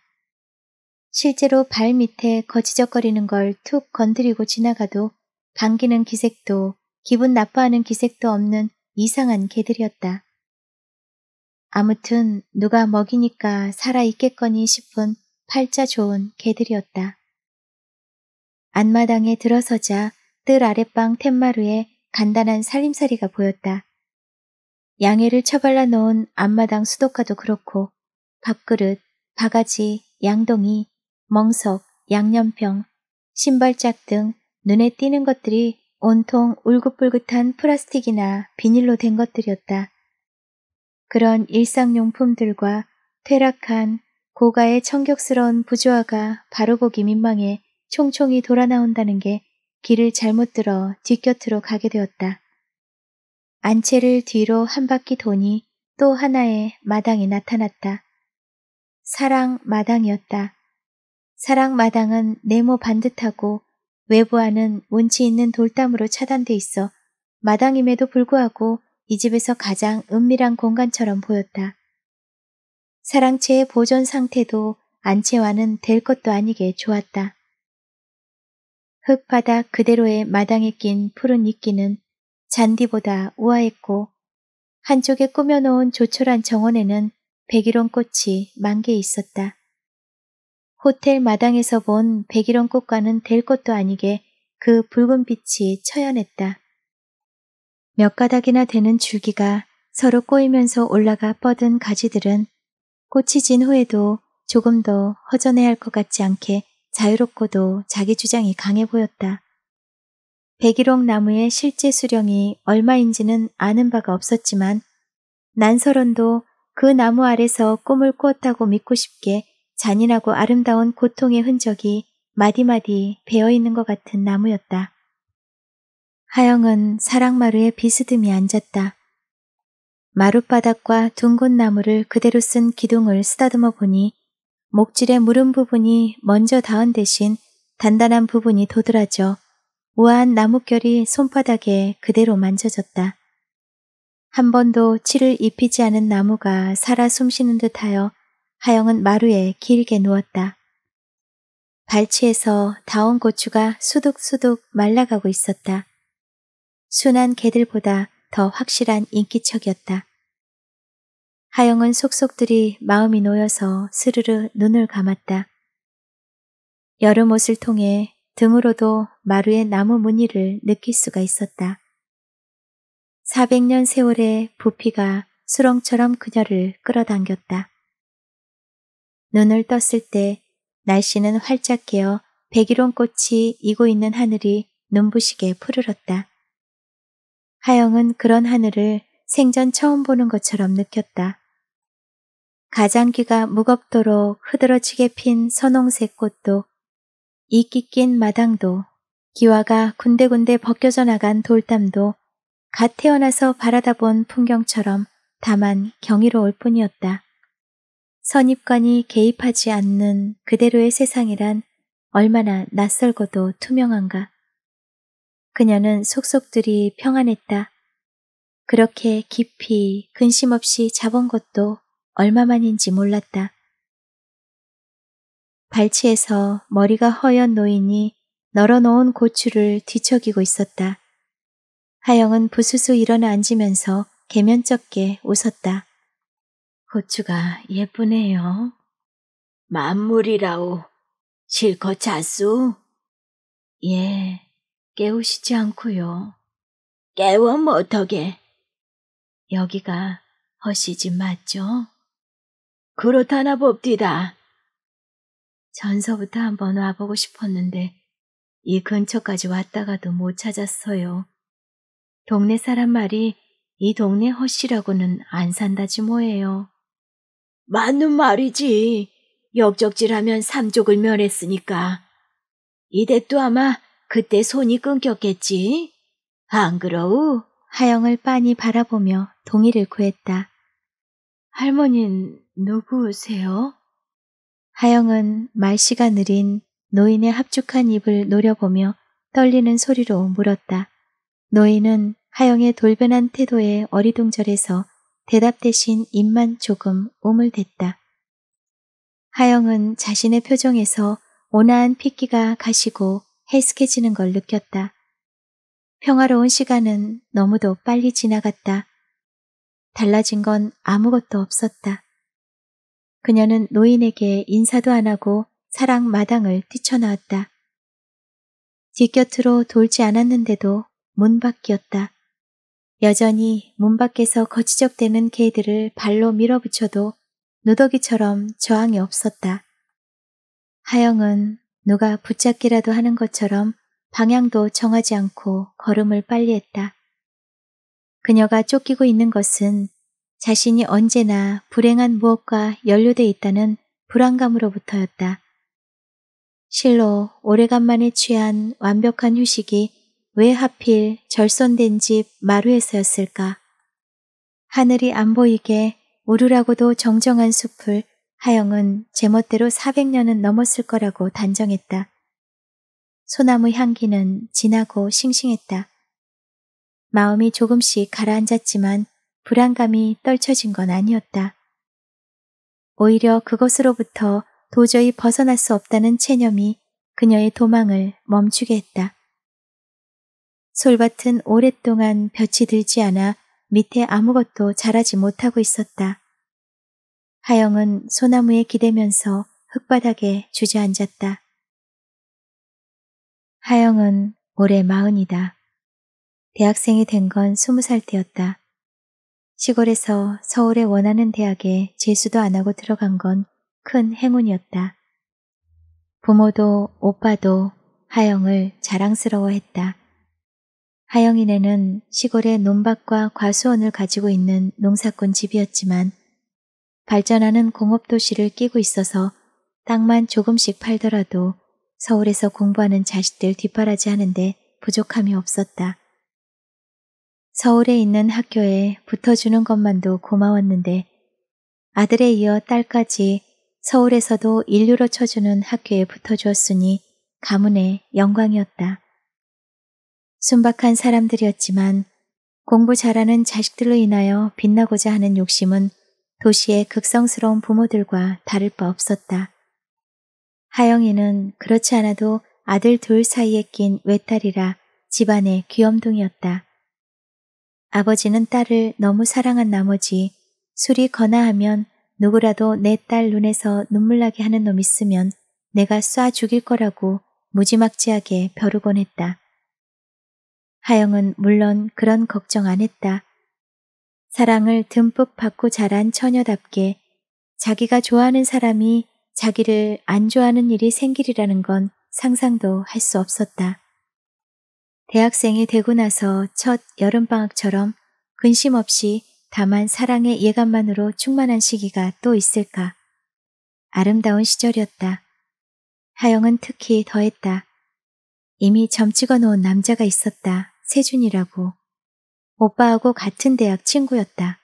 실제로 발 밑에 거치적거리는걸 툭 건드리고 지나가도 반기는 기색도 기분 나빠하는 기색도 없는 이상한 개들이었다. 아무튼 누가 먹이니까 살아있겠거니 싶은 팔자 좋은 개들이었다. 안마당에 들어서자 뜰 아랫방 툇마루에 간단한 살림살이가 보였다. 양해를 처발라 놓은 안마당 수도가도 그렇고 밥그릇, 바가지, 양동이, 멍석, 양념병, 신발짝 등 눈에 띄는 것들이 온통 울긋불긋한 플라스틱이나 비닐로 된 것들이었다. 그런 일상용품들과 퇴락한 고가의 청격스러운 부조화가 바로 보기 민망해 총총이 돌아나온다는 게 길을 잘못 들어 뒷곁으로 가게 되었다. 안채를 뒤로 한 바퀴 도니 또 하나의 마당이 나타났다. 사랑 마당이었다. 사랑 마당은 네모 반듯하고 외부 와는 운치 있는 돌담으로 차단돼 있어 마당임에도 불구하고 이 집에서 가장 은밀한 공간처럼 보였다. 사랑채의 보존 상태도 안채와는 될 것도 아니게 좋았다. 흙바닥 그대로의 마당에 낀 푸른 이끼는 잔디보다 우아했고 한쪽에 꾸며놓은 조촐한 정원에는 백일원 꽃이 만개 있었다. 호텔 마당에서 본 백일원 꽃과는 될 것도 아니게 그 붉은 빛이 처연했다. 몇 가닥이나 되는 줄기가 서로 꼬이면서 올라가 뻗은 가지들은 꽃이 진 후에도 조금 더 허전해할 것 같지 않게 자유롭고도 자기 주장이 강해 보였다. 백일홍 나무의 실제 수령이 얼마인지는 아는 바가 없었지만 난설원도 그 나무 아래서 꿈을 꾸었다고 믿고 싶게 잔인하고 아름다운 고통의 흔적이 마디마디 베어있는 것 같은 나무였다. 하영은 사랑마루에 비스듬히 앉았다. 마룻바닥과 둥근 나무를 그대로 쓴 기둥을 쓰다듬어 보니 목질의 무른 부분이 먼저 닿은 대신 단단한 부분이 도드라져 우아한 나뭇결이 손바닥에 그대로 만져졌다. 한 번도 치를 입히지 않은 나무가 살아 숨쉬는 듯하여 하영은 마루에 길게 누웠다. 발치에서 다운 고추가 수둑수둑 말라가고 있었다. 순한 개들보다 더 확실한 인기척이었다. 하영은 속속들이 마음이 놓여서 스르르 눈을 감았다. 여름 옷을 통해 등으로도 마루의 나무 무늬를 느낄 수가 있었다. 400년 세월의 부피가 수렁처럼 그녀를 끌어당겼다. 눈을 떴을 때 날씨는 활짝 개어 백일홍 꽃이 이고 있는 하늘이 눈부시게 푸르렀다. 하영은 그런 하늘을 생전 처음 보는 것처럼 느꼈다. 가장귀가 무겁도록 흐드러지게 핀 선홍색 꽃도 이끼 낀 마당도 기와가 군데군데 벗겨져 나간 돌담도 갓 태어나서 바라다 본 풍경처럼 다만 경이로울 뿐이었다. 선입관이 개입하지 않는 그대로의 세상이란 얼마나 낯설고도 투명한가. 그녀는 속속들이 평안했다. 그렇게 깊이 근심 없이 잡은 것도 얼마만인지 몰랐다. 발치에서 머리가 허연 노인이 널어놓은 고추를 뒤척이고 있었다. 하영은 부스스 일어나 앉으면서 개면쩍게 웃었다. 고추가 예쁘네요. 만물이라오. 실컷 잤소? 예, 깨우시지 않고요. 깨워 못하게. 여기가 허시집 맞죠? 그렇다나 봅디다 전서부터 한번 와보고 싶었는데 이 근처까지 왔다가도 못 찾았어요. 동네 사람 말이 이 동네 허씨라고는 안 산다지 뭐예요. 맞는 말이지. 역적질하면 삼족을 멸했으니까. 이댁도 아마 그때 손이 끊겼겠지. 안 그러우? 하영을 빤히 바라보며 동의를 구했다. 할머니는 누구세요? 하영은 말씨가 느린 노인의 합죽한 입을 노려보며 떨리는 소리로 물었다. 노인은 하영의 돌변한 태도에 어리둥절해서 대답 대신 입만 조금 오물댔다. 하영은 자신의 표정에서 온화한 핏기가 가시고 해숙해지는 걸 느꼈다. 평화로운 시간은 너무도 빨리 지나갔다. 달라진 건 아무것도 없었다. 그녀는 노인에게 인사도 안 하고 사랑 마당을 뛰쳐나왔다. 뒷곁으로 돌지 않았는데도 문 밖이었다. 여전히 문 밖에서 거치적대는 개들을 발로 밀어붙여도 누더기처럼 저항이 없었다. 하영은 누가 붙잡기라도 하는 것처럼 방향도 정하지 않고 걸음을 빨리 했다. 그녀가 쫓기고 있는 것은 자신이 언제나 불행한 무엇과 연루돼 있다는 불안감으로부터였다. 실로 오래간만에 취한 완벽한 휴식이 왜 하필 절손된 집 마루에서였을까? 하늘이 안 보이게 오르라고도 정정한 숲을 하영은 제멋대로 400년은 넘었을 거라고 단정했다. 소나무 향기는 진하고 싱싱했다. 마음이 조금씩 가라앉았지만 불안감이 떨쳐진 건 아니었다. 오히려 그것으로부터 도저히 벗어날 수 없다는 체념이 그녀의 도망을 멈추게 했다. 솔밭은 오랫동안 볕이 들지 않아 밑에 아무것도 자라지 못하고 있었다. 하영은 소나무에 기대면서 흙바닥에 주저앉았다. 하영은 올해 마흔이다. 대학생이 된 건 스무 살 때였다. 시골에서 서울에 원하는 대학에 재수도 안 하고 들어간 건 큰 행운이었다. 부모도 오빠도 하영을 자랑스러워했다. 하영이네는 시골의 논밭과 과수원을 가지고 있는 농사꾼 집이었지만 발전하는 공업도시를 끼고 있어서 땅만 조금씩 팔더라도 서울에서 공부하는 자식들 뒷바라지 하는데 부족함이 없었다. 서울에 있는 학교에 붙어주는 것만도 고마웠는데 아들에 이어 딸까지 서울에서도 인류로 쳐주는 학교에 붙어주었으니 가문의 영광이었다. 순박한 사람들이었지만 공부 잘하는 자식들로 인하여 빛나고자 하는 욕심은 도시의 극성스러운 부모들과 다를 바 없었다. 하영이는 그렇지 않아도 아들 둘 사이에 낀 외딸이라 집안의 귀염둥이였다. 아버지는 딸을 너무 사랑한 나머지 술이 거나하면 누구라도 내 딸 눈에서 눈물 나게 하는 놈 있으면 내가 쏴 죽일 거라고 무지막지하게 벼르곤 했다. 하영은 물론 그런 걱정 안 했다. 사랑을 듬뿍 받고 자란 처녀답게 자기가 좋아하는 사람이 자기를 안 좋아하는 일이 생기리라는 건 상상도 할 수 없었다. 대학생이 되고 나서 첫 여름방학처럼 근심 없이 다만 사랑의 예감만으로 충만한 시기가 또 있을까. 아름다운 시절이었다. 하영은 특히 더했다. 이미 점찍어 놓은 남자가 있었다. 세준이라고. 오빠하고 같은 대학 친구였다.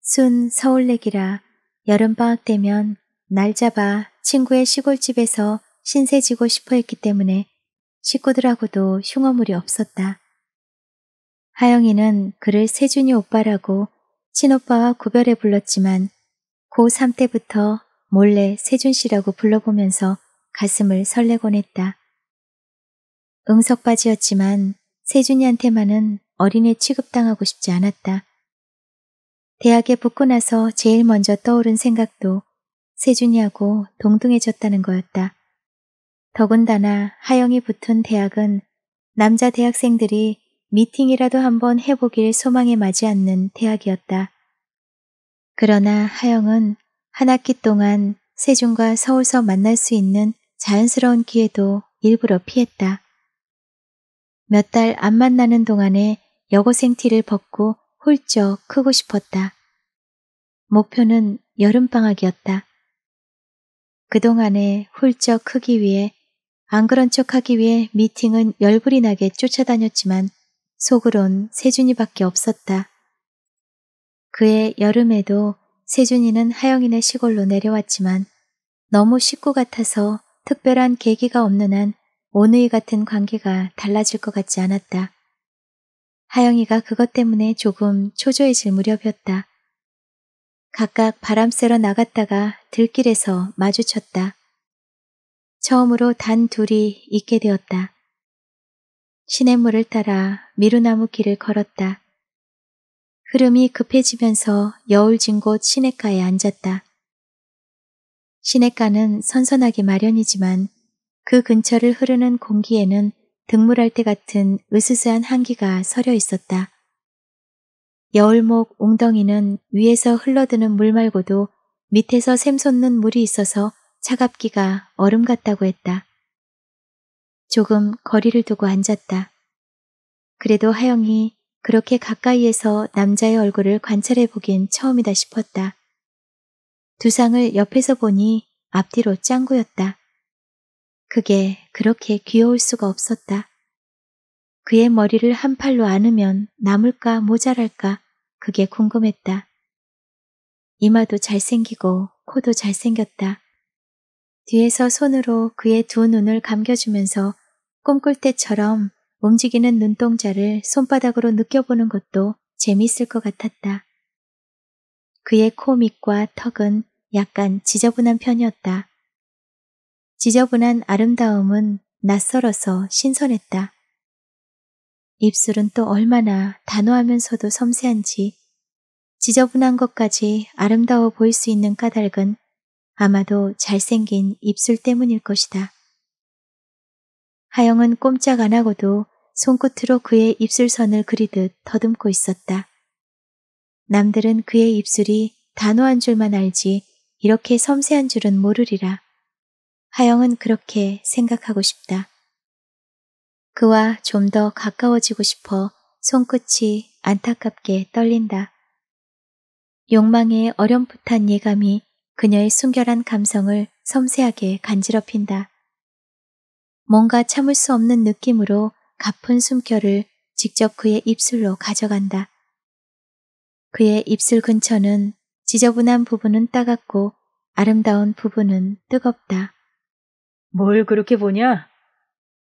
순 서울내기라 여름방학 되면 날 잡아 친구의 시골집에서 신세지고 싶어 했기 때문에 식구들하고도 흉어물이 없었다. 하영이는 그를 세준이 오빠라고 친오빠와 구별해 불렀지만 고3 때부터 몰래 세준 씨라고 불러보면서 가슴을 설레곤 했다. 응석바지였지만 세준이한테만은 어린애 취급당하고 싶지 않았다. 대학에 붙고 나서 제일 먼저 떠오른 생각도 세준이하고 동등해졌다는 거였다. 더군다나 하영이 붙은 대학은 남자 대학생들이 미팅이라도 한번 해보길 소망에 맞지 않는 대학이었다. 그러나 하영은 한 학기 동안 세준과 서울서 만날 수 있는 자연스러운 기회도 일부러 피했다. 몇달안 만나는 동안에 여고생 티를 벗고 훌쩍 크고 싶었다. 목표는 여름방학이었다. 그동안에 훌쩍 크기 위해 안 그런 척하기 위해 미팅은 열불이 나게 쫓아다녔지만 속으론 세준이밖에 없었다. 그해 여름에도 세준이는 하영이네 시골로 내려왔지만 너무 식구 같아서 특별한 계기가 없는 한 오늘 같은 관계가 달라질 것 같지 않았다. 하영이가 그것 때문에 조금 초조해질 무렵이었다. 각각 바람 쐬러 나갔다가 들길에서 마주쳤다. 처음으로 단 둘이 있게 되었다. 시냇물을 따라 미루나무 길을 걸었다. 흐름이 급해지면서 여울진 곳 시냇가에 앉았다. 시냇가는 선선하게 마련이지만 그 근처를 흐르는 공기에는 등물할 때 같은 으스스한 한기가 서려 있었다. 여울목 웅덩이는 위에서 흘러드는 물 말고도 밑에서 샘솟는 물이 있어서 차갑기가 얼음 같다고 했다. 조금 거리를 두고 앉았다. 그래도 하영이 그렇게 가까이에서 남자의 얼굴을 관찰해보긴 처음이다 싶었다. 두상을 옆에서 보니 앞뒤로 짱구였다. 그게 그렇게 귀여울 수가 없었다. 그의 머리를 한 팔로 안으면 남을까 모자랄까 그게 궁금했다. 이마도 잘생기고 코도 잘생겼다. 뒤에서 손으로 그의 두 눈을 감겨주면서 꿈꿀 때처럼 움직이는 눈동자를 손바닥으로 느껴보는 것도 재밌을 것 같았다. 그의 코 밑과 턱은 약간 지저분한 편이었다. 지저분한 아름다움은 낯설어서 신선했다. 입술은 또 얼마나 단호하면서도 섬세한지 지저분한 것까지 아름다워 보일 수 있는 까닭은 아마도 잘생긴 입술 때문일 것이다. 하영은 꼼짝 안 하고도 손끝으로 그의 입술선을 그리듯 더듬고 있었다. 남들은 그의 입술이 단호한 줄만 알지 이렇게 섬세한 줄은 모르리라. 하영은 그렇게 생각하고 싶다. 그와 좀 더 가까워지고 싶어 손끝이 안타깝게 떨린다. 욕망의 어렴풋한 예감이 그녀의 순결한 감성을 섬세하게 간지럽힌다. 뭔가 참을 수 없는 느낌으로 가쁜 숨결을 직접 그의 입술로 가져간다. 그의 입술 근처는 지저분한 부분은 따갑고 아름다운 부분은 뜨겁다. 뭘 그렇게 보냐?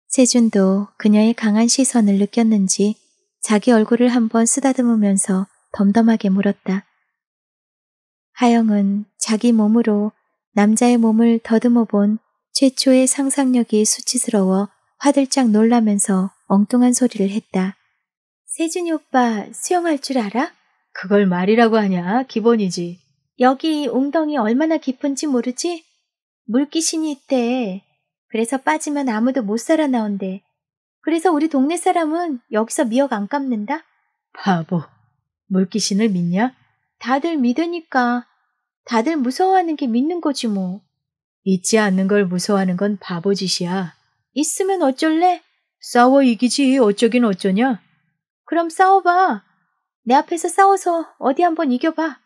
세준도 그녀의 강한 시선을 느꼈는지 자기 얼굴을 한번 쓰다듬으면서 덤덤하게 물었다. 하영은 자기 몸으로 남자의 몸을 더듬어 본 최초의 상상력이 수치스러워 화들짝 놀라면서 엉뚱한 소리를 했다. 세준이 오빠 수영할 줄 알아? 그걸 말이라고 하냐? 기본이지. 여기 웅덩이 얼마나 깊은지 모르지? 물귀신이 있대. 그래서 빠지면 아무도 못 살아나온대. 그래서 우리 동네 사람은 여기서 미역 안 깎는다? 바보. 물귀신을 믿냐? 다들 믿으니까. 다들 무서워하는 게 믿는 거지 뭐. 잊지 않는 걸 무서워하는 건 바보 짓이야. 있으면 어쩔래? 싸워 이기지 어쩌긴 어쩌냐? 그럼 싸워봐. 내 앞에서 싸워서 어디 한번 이겨봐.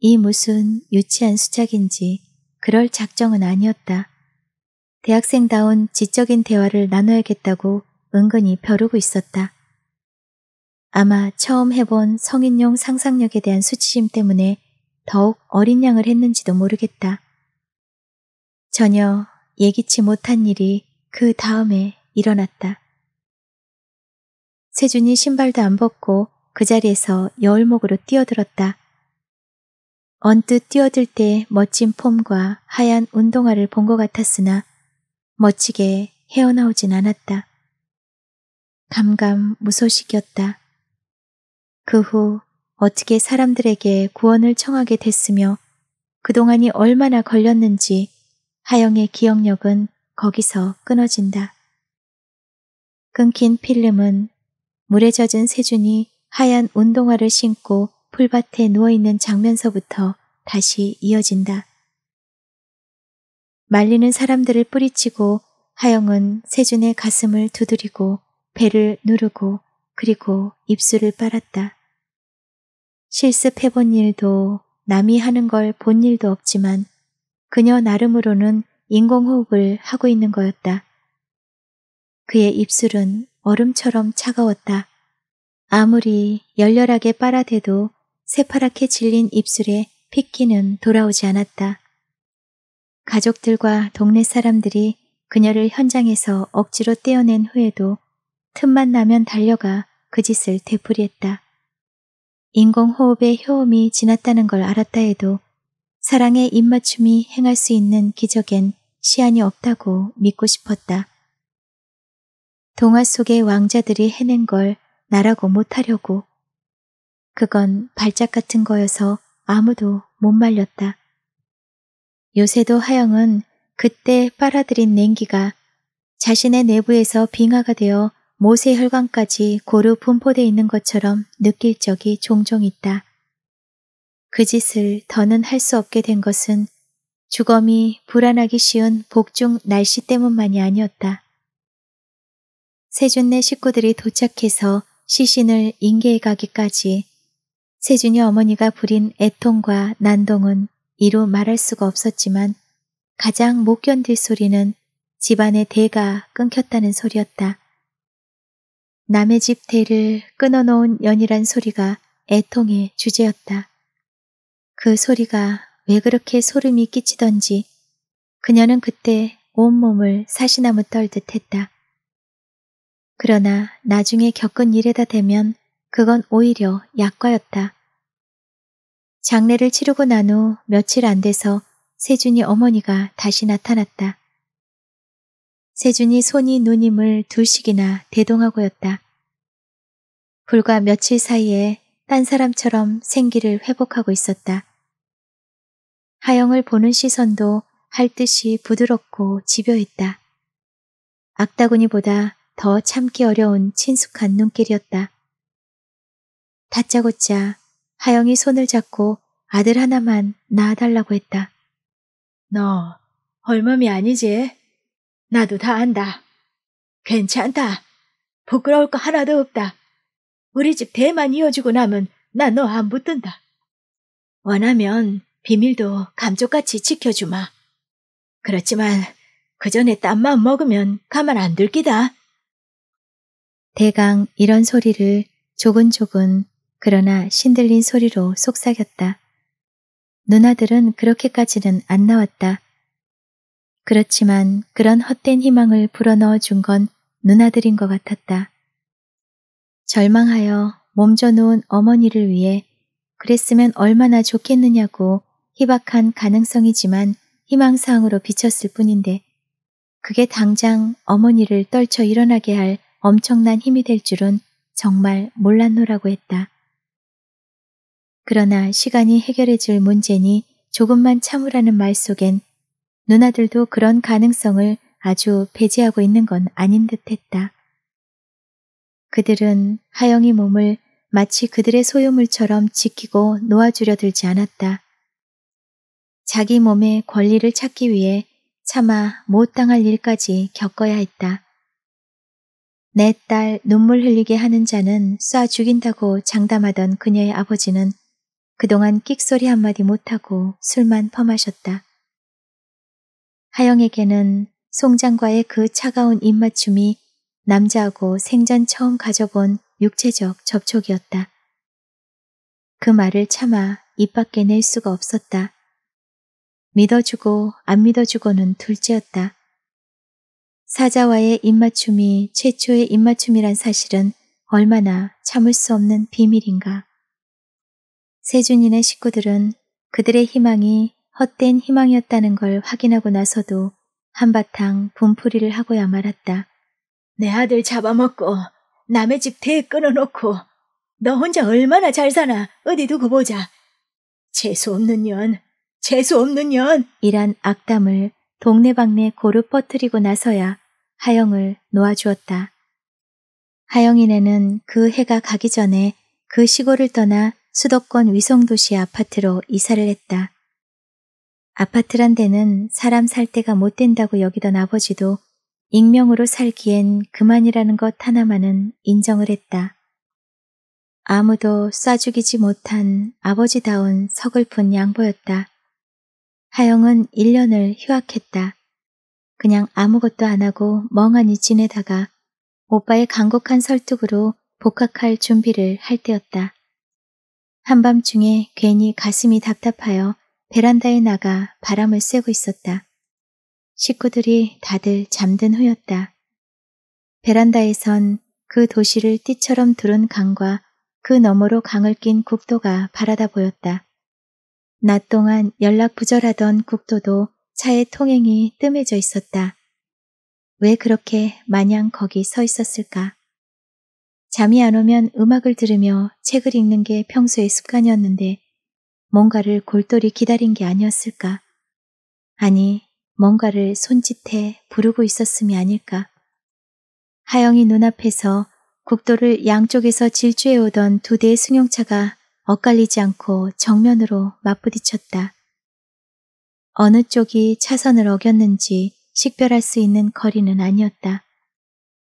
이 무슨 유치한 수작인지 그럴 작정은 아니었다. 대학생다운 지적인 대화를 나눠야겠다고 은근히 벼르고 있었다. 아마 처음 해본 성인용 상상력에 대한 수치심 때문에 더욱 어린 양을 했는지도 모르겠다. 전혀 예기치 못한 일이 그 다음에 일어났다. 세준이 신발도 안 벗고 그 자리에서 여울목으로 뛰어들었다. 언뜻 뛰어들 때 멋진 폼과 하얀 운동화를 본 것 같았으나 멋지게 헤어나오진 않았다. 감감 무소식이었다. 그 후 어떻게 사람들에게 구원을 청하게 됐으며 그동안이 얼마나 걸렸는지 하영의 기억력은 거기서 끊어진다. 끊긴 필름은 물에 젖은 세준이 하얀 운동화를 신고 풀밭에 누워있는 장면서부터 다시 이어진다. 말리는 사람들을 뿌리치고 하영은 세준의 가슴을 두드리고 배를 누르고 그리고 입술을 빨았다. 실습해본 일도 남이 하는 걸 본 일도 없지만 그녀 나름으로는 인공호흡을 하고 있는 거였다. 그의 입술은 얼음처럼 차가웠다. 아무리 열렬하게 빨아대도 새파랗게 질린 입술에 핏기는 돌아오지 않았다. 가족들과 동네 사람들이 그녀를 현장에서 억지로 떼어낸 후에도 틈만 나면 달려가 그 짓을 되풀이했다. 인공호흡의 효험이 지났다는 걸 알았다 해도 사랑의 입맞춤이 행할 수 있는 기적엔 시안이 없다고 믿고 싶었다. 동화 속의 왕자들이 해낸 걸 나라고 못하려고. 그건 발작 같은 거여서 아무도 못 말렸다. 요새도 하영은 그때 빨아들인 냉기가 자신의 내부에서 빙하가 되어 모세 혈관까지 고루 분포돼 있는 것처럼 느낄 적이 종종 있다. 그 짓을 더는 할 수 없게 된 것은 주검이 불안하기 쉬운 복중 날씨 때문만이 아니었다. 세준네 식구들이 도착해서 시신을 인계해 가기까지 세준이 어머니가 부린 애통과 난동은 이로 말할 수가 없었지만 가장 못 견딜 소리는 집안의 대가 끊겼다는 소리였다. 남의 집 대를 끊어놓은 연이란 소리가 애통의 주제였다. 그 소리가 왜 그렇게 소름이 끼치던지 그녀는 그때 온몸을 사시나무 떨듯 했다. 그러나 나중에 겪은 일에다 대면 그건 오히려 약과였다. 장례를 치르고 난 후 며칠 안 돼서 세준이 어머니가 다시 나타났다. 세준이 손이 누님을 두식이나 대동하고였다. 불과 며칠 사이에 딴 사람처럼 생기를 회복하고 있었다. 하영을 보는 시선도 할 듯이 부드럽고 집요했다. 악다구니보다 더 참기 어려운 친숙한 눈길이었다. 다짜고짜 하영이 손을 잡고 아들 하나만 낳아달라고 했다. 너얼몸이 아니지? 나도 다 안다. 괜찮다. 부끄러울 거 하나도 없다. 우리 집 대만 이어주고 나면 나너 안 붙든다. 원하면 비밀도 감쪽같이 지켜주마. 그렇지만 그 전에 땀만 먹으면 가만 안 둘기다. 대강 이런 소리를 조근조근 그러나 신들린 소리로 속삭였다. 누나들은 그렇게까지는 안 나왔다. 그렇지만 그런 헛된 희망을 불어넣어 준 건 누나들인 것 같았다. 절망하여 몸져놓은 어머니를 위해 그랬으면 얼마나 좋겠느냐고 희박한 가능성이지만 희망사항으로 비쳤을 뿐인데 그게 당장 어머니를 떨쳐 일어나게 할 엄청난 힘이 될 줄은 정말 몰랐노라고 했다. 그러나 시간이 해결해 줄 문제니 조금만 참으라는 말 속엔 누나들도 그런 가능성을 아주 배제하고 있는 건 아닌 듯 했다. 그들은 하영이 몸을 마치 그들의 소유물처럼 지키고 놓아주려 들지 않았다. 자기 몸의 권리를 찾기 위해 차마 못 당할 일까지 겪어야 했다. 내 딸 눈물 흘리게 하는 자는 쏴 죽인다고 장담하던 그녀의 아버지는 그동안 끽소리 한마디 못하고 술만 퍼마셨다. 하영에게는 송장과의 그 차가운 입맞춤이 남자하고 생전 처음 가져본 육체적 접촉이었다. 그 말을 참아 입 밖에 낼 수가 없었다. 믿어주고 안 믿어주고는 둘째였다. 사자와의 입맞춤이 최초의 입맞춤이란 사실은 얼마나 참을 수 없는 비밀인가. 세준이네 식구들은 그들의 희망이 헛된 희망이었다는 걸 확인하고 나서도 한바탕 분풀이를 하고야 말았다. 내 아들 잡아먹고 남의 집 대 끊어놓고 너 혼자 얼마나 잘 사나 어디 두고 보자. 재수 없는 년, 재수 없는 년! 이란 악담을 동네방네 고루 퍼뜨리고 나서야 하영을 놓아주었다. 하영이네는 그 해가 가기 전에 그 시골을 떠나 수도권 위성도시 아파트로 이사를 했다. 아파트란 데는 사람 살 때가 못 된다고 여기던 아버지도 익명으로 살기엔 그만이라는 것 하나만은 인정을 했다. 아무도 쏴죽이지 못한 아버지다운 서글픈 양보였다. 하영은 1년을 휴학했다. 그냥 아무것도 안 하고 멍하니 지내다가 오빠의 간곡한 설득으로 복학할 준비를 할 때였다. 한밤중에 괜히 가슴이 답답하여 베란다에 나가 바람을 쐬고 있었다. 식구들이 다들 잠든 후였다. 베란다에선 그 도시를 띠처럼 두른 강과 그 너머로 강을 낀 국도가 바라다 보였다. 낮 동안 연락 부절하던 국도도 차의 통행이 뜸해져 있었다. 왜 그렇게 마냥 거기 서 있었을까? 잠이 안 오면 음악을 들으며 책을 읽는 게 평소의 습관이었는데 뭔가를 골똘히 기다린 게 아니었을까. 아니, 뭔가를 손짓해 부르고 있었음이 아닐까. 하영이 눈앞에서 국도를 양쪽에서 질주해오던 두 대의 승용차가 엇갈리지 않고 정면으로 맞부딪혔다. 어느 쪽이 차선을 어겼는지 식별할 수 있는 거리는 아니었다.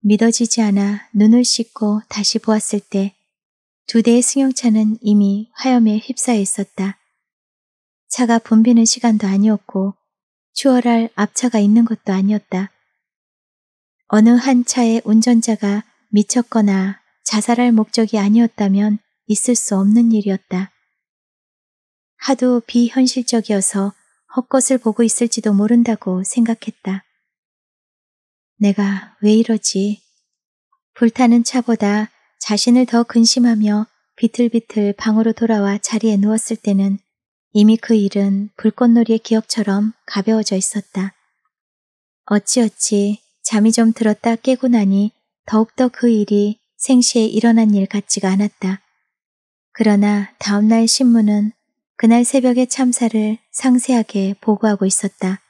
믿어지지 않아 눈을 씻고 다시 보았을 때 두 대의 승용차는 이미 화염에 휩싸여 있었다. 차가 붐비는 시간도 아니었고 추월할 앞차가 있는 것도 아니었다. 어느 한 차의 운전자가 미쳤거나 자살할 목적이 아니었다면 있을 수 없는 일이었다. 하도 비현실적이어서 헛것을 보고 있을지도 모른다고 생각했다. 내가 왜 이러지? 불타는 차보다 자신을 더 근심하며 비틀비틀 방으로 돌아와 자리에 누웠을 때는 이미 그 일은 불꽃놀이의 기억처럼 가벼워져 있었다. 어찌어찌 잠이 좀 들었다 깨고 나니 더욱더 그 일이 생시에 일어난 일 같지가 않았다. 그러나 다음날 신문은 그날 새벽의 참사를 상세하게 보고하고 있었다.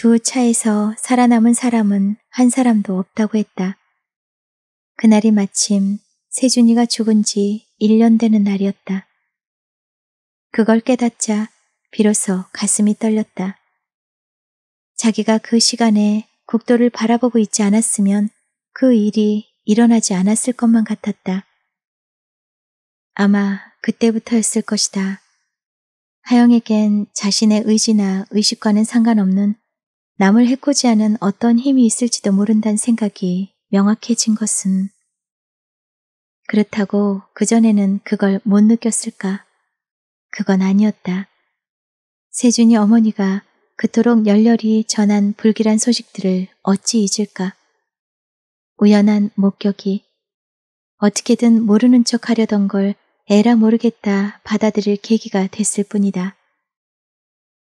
두 차에서 살아남은 사람은 한 사람도 없다고 했다. 그날이 마침 세준이가 죽은 지 1년 되는 날이었다. 그걸 깨닫자 비로소 가슴이 떨렸다. 자기가 그 시간에 국도를 바라보고 있지 않았으면 그 일이 일어나지 않았을 것만 같았다. 아마 그때부터였을 것이다. 하영에겐 자신의 의지나 의식과는 상관없는 남을 해코지 하는 어떤 힘이 있을지도 모른다는 생각이 명확해진 것은 그렇다고 그전에는 그걸 못 느꼈을까? 그건 아니었다. 세준이 어머니가 그토록 열렬히 전한 불길한 소식들을 어찌 잊을까? 우연한 목격이 어떻게든 모르는 척 하려던 걸 에라 모르겠다 받아들일 계기가 됐을 뿐이다.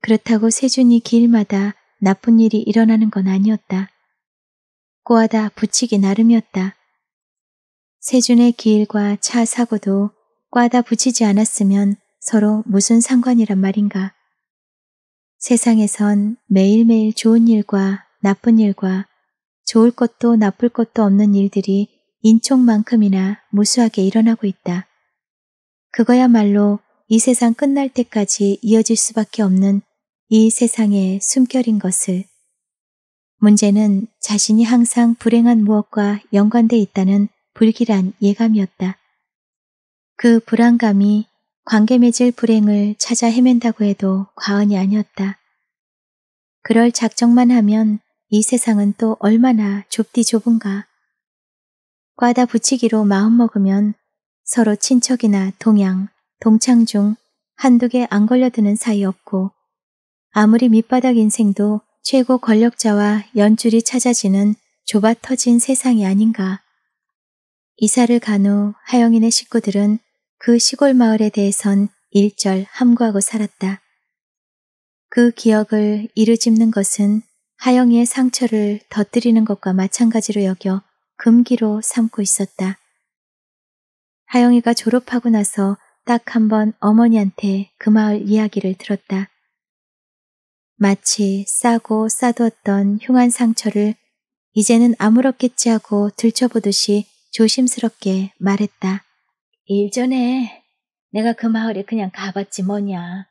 그렇다고 세준이 길마다 나쁜 일이 일어나는 건 아니었다. 꼬하다 붙이기 나름이었다. 세준의 기일과 차 사고도 꽈다 붙이지 않았으면 서로 무슨 상관이란 말인가. 세상에선 매일매일 좋은 일과 나쁜 일과 좋을 것도 나쁠 것도 없는 일들이 인촉만큼이나 무수하게 일어나고 있다. 그거야말로 이 세상 끝날 때까지 이어질 수밖에 없는 이 세상의 숨결인 것을. 문제는 자신이 항상 불행한 무엇과 연관돼 있다는 불길한 예감이었다. 그 불안감이 관계 맺을 불행을 찾아 헤맨다고 해도 과언이 아니었다. 그럴 작정만 하면 이 세상은 또 얼마나 좁디 좁은가. 꽈다 붙이기로 마음먹으면 서로 친척이나 동양, 동창 중 한두 개 안 걸려드는 사이 없고 아무리 밑바닥 인생도 최고 권력자와 연줄이 찾아지는 좁아 터진 세상이 아닌가. 이사를 간 후 하영인의 식구들은 그 시골 마을에 대해선 일절 함구하고 살았다. 그 기억을 이르집는 것은 하영이의 상처를 덧뜨리는 것과 마찬가지로 여겨 금기로 삼고 있었다. 하영이가 졸업하고 나서 딱 한 번 어머니한테 그 마을 이야기를 들었다. 마치 싸고 싸두었던 흉한 상처를 이제는 아무렇겠지 하고 들춰보듯이 조심스럽게 말했다. 일전에 내가 그 마을에 그냥 가봤지 뭐냐.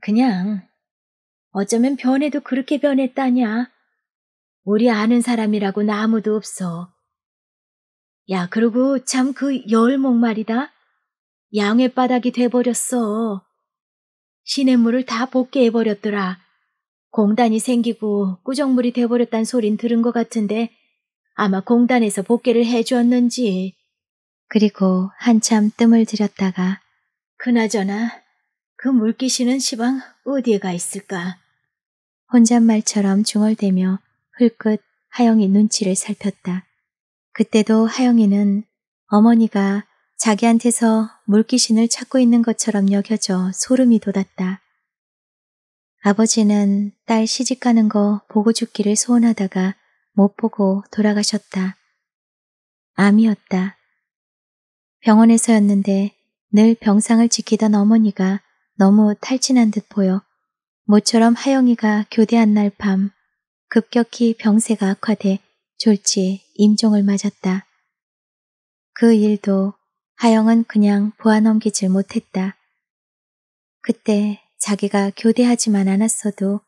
그냥 어쩌면 변해도 그렇게 변했다냐. 우리 아는 사람이라고는 아무도 없어. 야, 그러고 참 그 열목 말이다. 양의 바닥이 돼버렸어. 시냇물을 다 볶게 해버렸더라. 공단이 생기고 꾸정물이 돼버렸단 소린 들은 것 같은데 아마 공단에서 복귀를 해주었는지. 그리고 한참 뜸을 들였다가 그나저나 그 물기씨는 시방 어디에 가 있을까? 혼잣말처럼 중얼대며 흘끗 하영이 눈치를 살폈다. 그때도 하영이는 어머니가 자기한테서 물귀신을 찾고 있는 것처럼 여겨져 소름이 돋았다. 아버지는 딸 시집가는 거 보고 죽기를 소원하다가 못 보고 돌아가셨다. 암이었다. 병원에서였는데 늘 병상을 지키던 어머니가 너무 탈진한 듯 보여 모처럼 하영이가 교대한 날 밤 급격히 병세가 악화돼 졸지 임종을 맞았다. 그 일도 하영은 그냥 보아넘기질 못했다. 그때 자기가 교대하지만 않았어도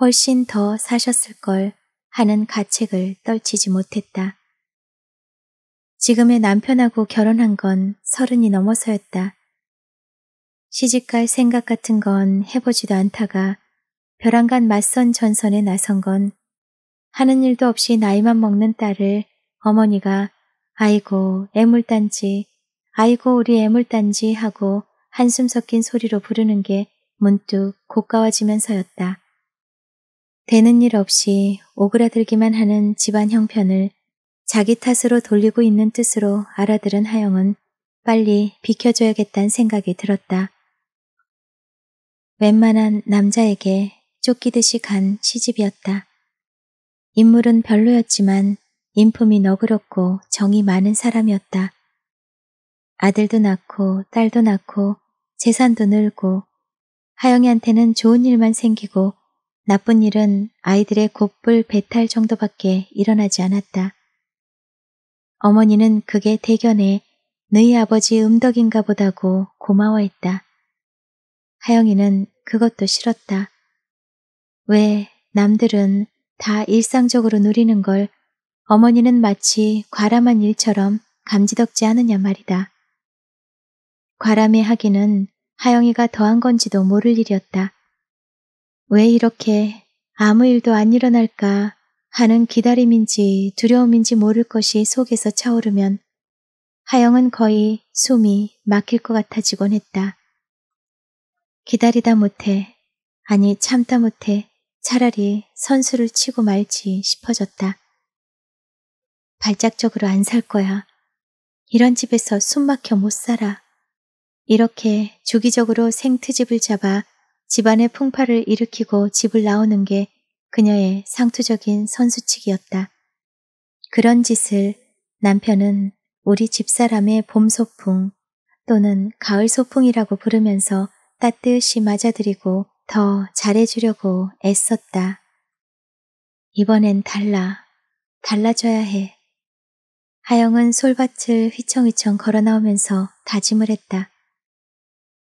훨씬 더 사셨을 걸 하는 가책을 떨치지 못했다. 지금의 남편하고 결혼한 건 서른이 넘어서였다. 시집갈 생각 같은 건 해보지도 않다가 벼랑간 맞선 전선에 나선 건 하는 일도 없이 나이만 먹는 딸을 어머니가 아이고 애물단지 아이고 우리 애물단지 하고 한숨 섞인 소리로 부르는 게 문득 고가워지면서였다. 되는 일 없이 오그라들기만 하는 집안 형편을 자기 탓으로 돌리고 있는 뜻으로 알아들은 하영은 빨리 비켜줘야겠다는 생각이 들었다. 웬만한 남자에게 쫓기듯이 간 시집이었다. 인물은 별로였지만 인품이 너그럽고 정이 많은 사람이었다. 아들도 낳고 딸도 낳고 재산도 늘고 하영이한테는 좋은 일만 생기고 나쁜 일은 아이들의 곧불 배탈 정도밖에 일어나지 않았다. 어머니는 그게 대견해 너희 아버지 음덕인가 보다고 고마워했다. 하영이는 그것도 싫었다. 왜 남들은 다 일상적으로 누리는 걸 어머니는 마치 과람한 일처럼 감지덕지 않느냐 말이다. 과람의 하기는 하영이가 더한 건지도 모를 일이었다. 왜 이렇게 아무 일도 안 일어날까 하는 기다림인지 두려움인지 모를 것이 속에서 차오르면 하영은 거의 숨이 막힐 것 같아지곤 했다. 기다리다 못해, 아니 참다 못해 차라리 선수를 치고 말지 싶어졌다. 발작적으로 안 살 거야. 이런 집에서 숨 막혀 못 살아. 이렇게 주기적으로 생트집을 잡아 집안의 풍파를 일으키고 집을 나오는 게 그녀의 상투적인 선수치기였다. 그런 짓을 남편은 우리 집사람의 봄 소풍 또는 가을 소풍이라고 부르면서 따뜻이 맞아들이고 더 잘해주려고 애썼다. 이번엔 달라. 달라져야 해. 하영은 솔밭을 휘청휘청 걸어 나오면서 다짐을 했다.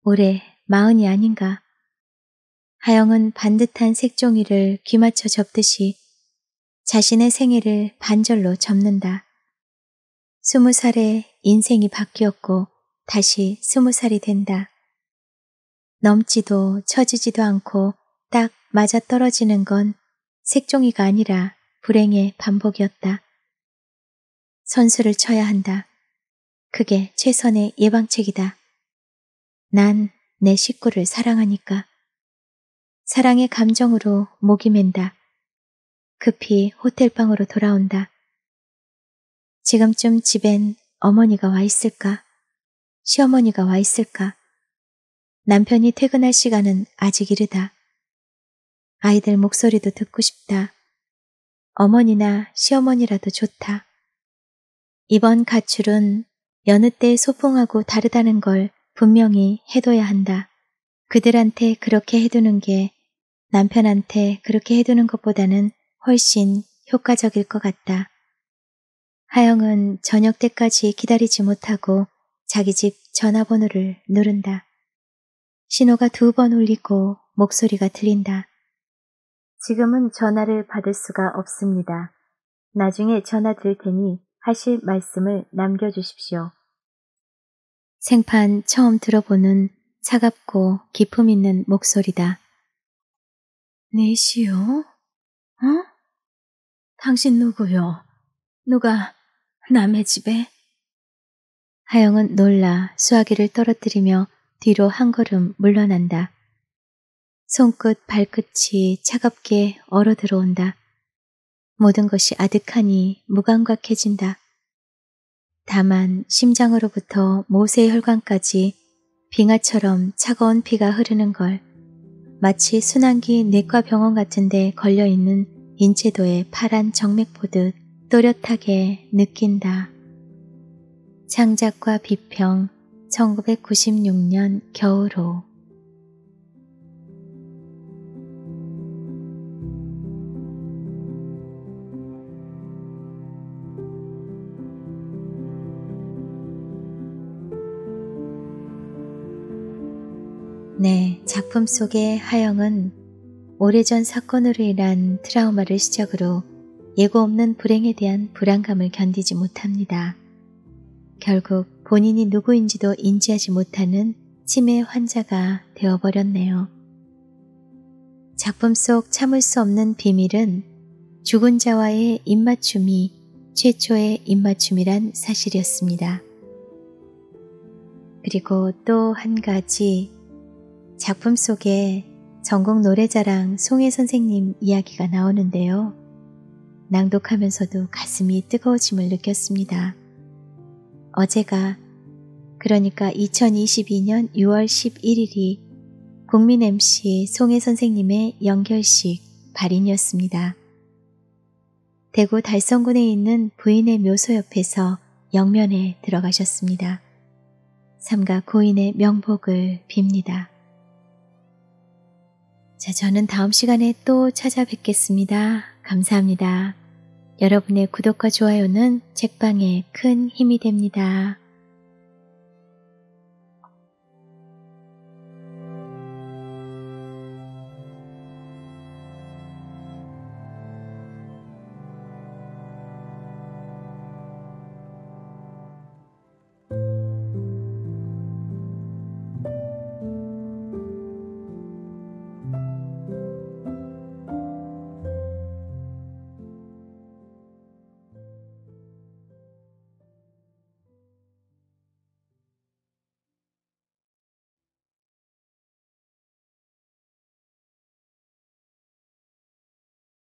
올해 마흔이 아닌가. 하영은 반듯한 색종이를 귀맞춰 접듯이 자신의 생애를 반절로 접는다. 스무 살에 인생이 바뀌었고 다시 스무 살이 된다. 넘지도 처지지도 않고 딱 맞아떨어지는 건 색종이가 아니라 불행의 반복이었다. 선수를 쳐야 한다. 그게 최선의 예방책이다. 난내 식구를 사랑하니까. 사랑의 감정으로 목이 맨다. 급히 호텔방으로 돌아온다. 지금쯤 집엔 어머니가 와 있을까? 시어머니가 와 있을까? 남편이 퇴근할 시간은 아직 이르다. 아이들 목소리도 듣고 싶다. 어머니나 시어머니라도 좋다. 이번 가출은 여느 때 소풍하고 다르다는 걸 분명히 해둬야 한다. 그들한테 그렇게 해두는 게 남편한테 그렇게 해두는 것보다는 훨씬 효과적일 것 같다. 하영은 저녁 때까지 기다리지 못하고 자기 집 전화번호를 누른다. 신호가 두 번 울리고 목소리가 들린다. 지금은 전화를 받을 수가 없습니다. 나중에 전화 드릴 테니 하실 말씀을 남겨주십시오. 생판 처음 들어보는 차갑고 기품 있는 목소리다. 내시요? 어? 당신 누구요? 누가 남의 집에? 하영은 놀라 수화기를 떨어뜨리며 뒤로 한 걸음 물러난다. 손끝 발끝이 차갑게 얼어 들어온다. 모든 것이 아득하니 무감각해진다. 다만 심장으로부터 모세의 혈관까지 빙하처럼 차가운 피가 흐르는 걸 마치 순환기 내과 병원 같은데 걸려있는 인체도의 파란 정맥 보듯 또렷하게 느낀다. 창작과 비평 1996년 겨울호 네, 작품 속의 하영은 오래전 사건으로 인한 트라우마를 시작으로 예고 없는 불행에 대한 불안감을 견디지 못합니다. 결국 본인이 누구인지도 인지하지 못하는 치매 환자가 되어버렸네요. 작품 속 참을 수 없는 비밀은 죽은 자와의 입맞춤이 최초의 입맞춤이란 사실이었습니다. 그리고 또 한 가지 작품 속에 전국 노래자랑 송혜 선생님 이야기가 나오는데요. 낭독하면서도 가슴이 뜨거워짐을 느꼈습니다. 어제가 그러니까 2022년 6월 11일이 국민 MC 송혜 선생님의 연결식 발인이었습니다. 대구 달성군에 있는 부인의 묘소 옆에서 영면에 들어가셨습니다. 삼가 고인의 명복을 빕니다. 자, 저는 다음 시간에 또 찾아뵙겠습니다. 감사합니다. 여러분의 구독과 좋아요는 책방에 큰 힘이 됩니다.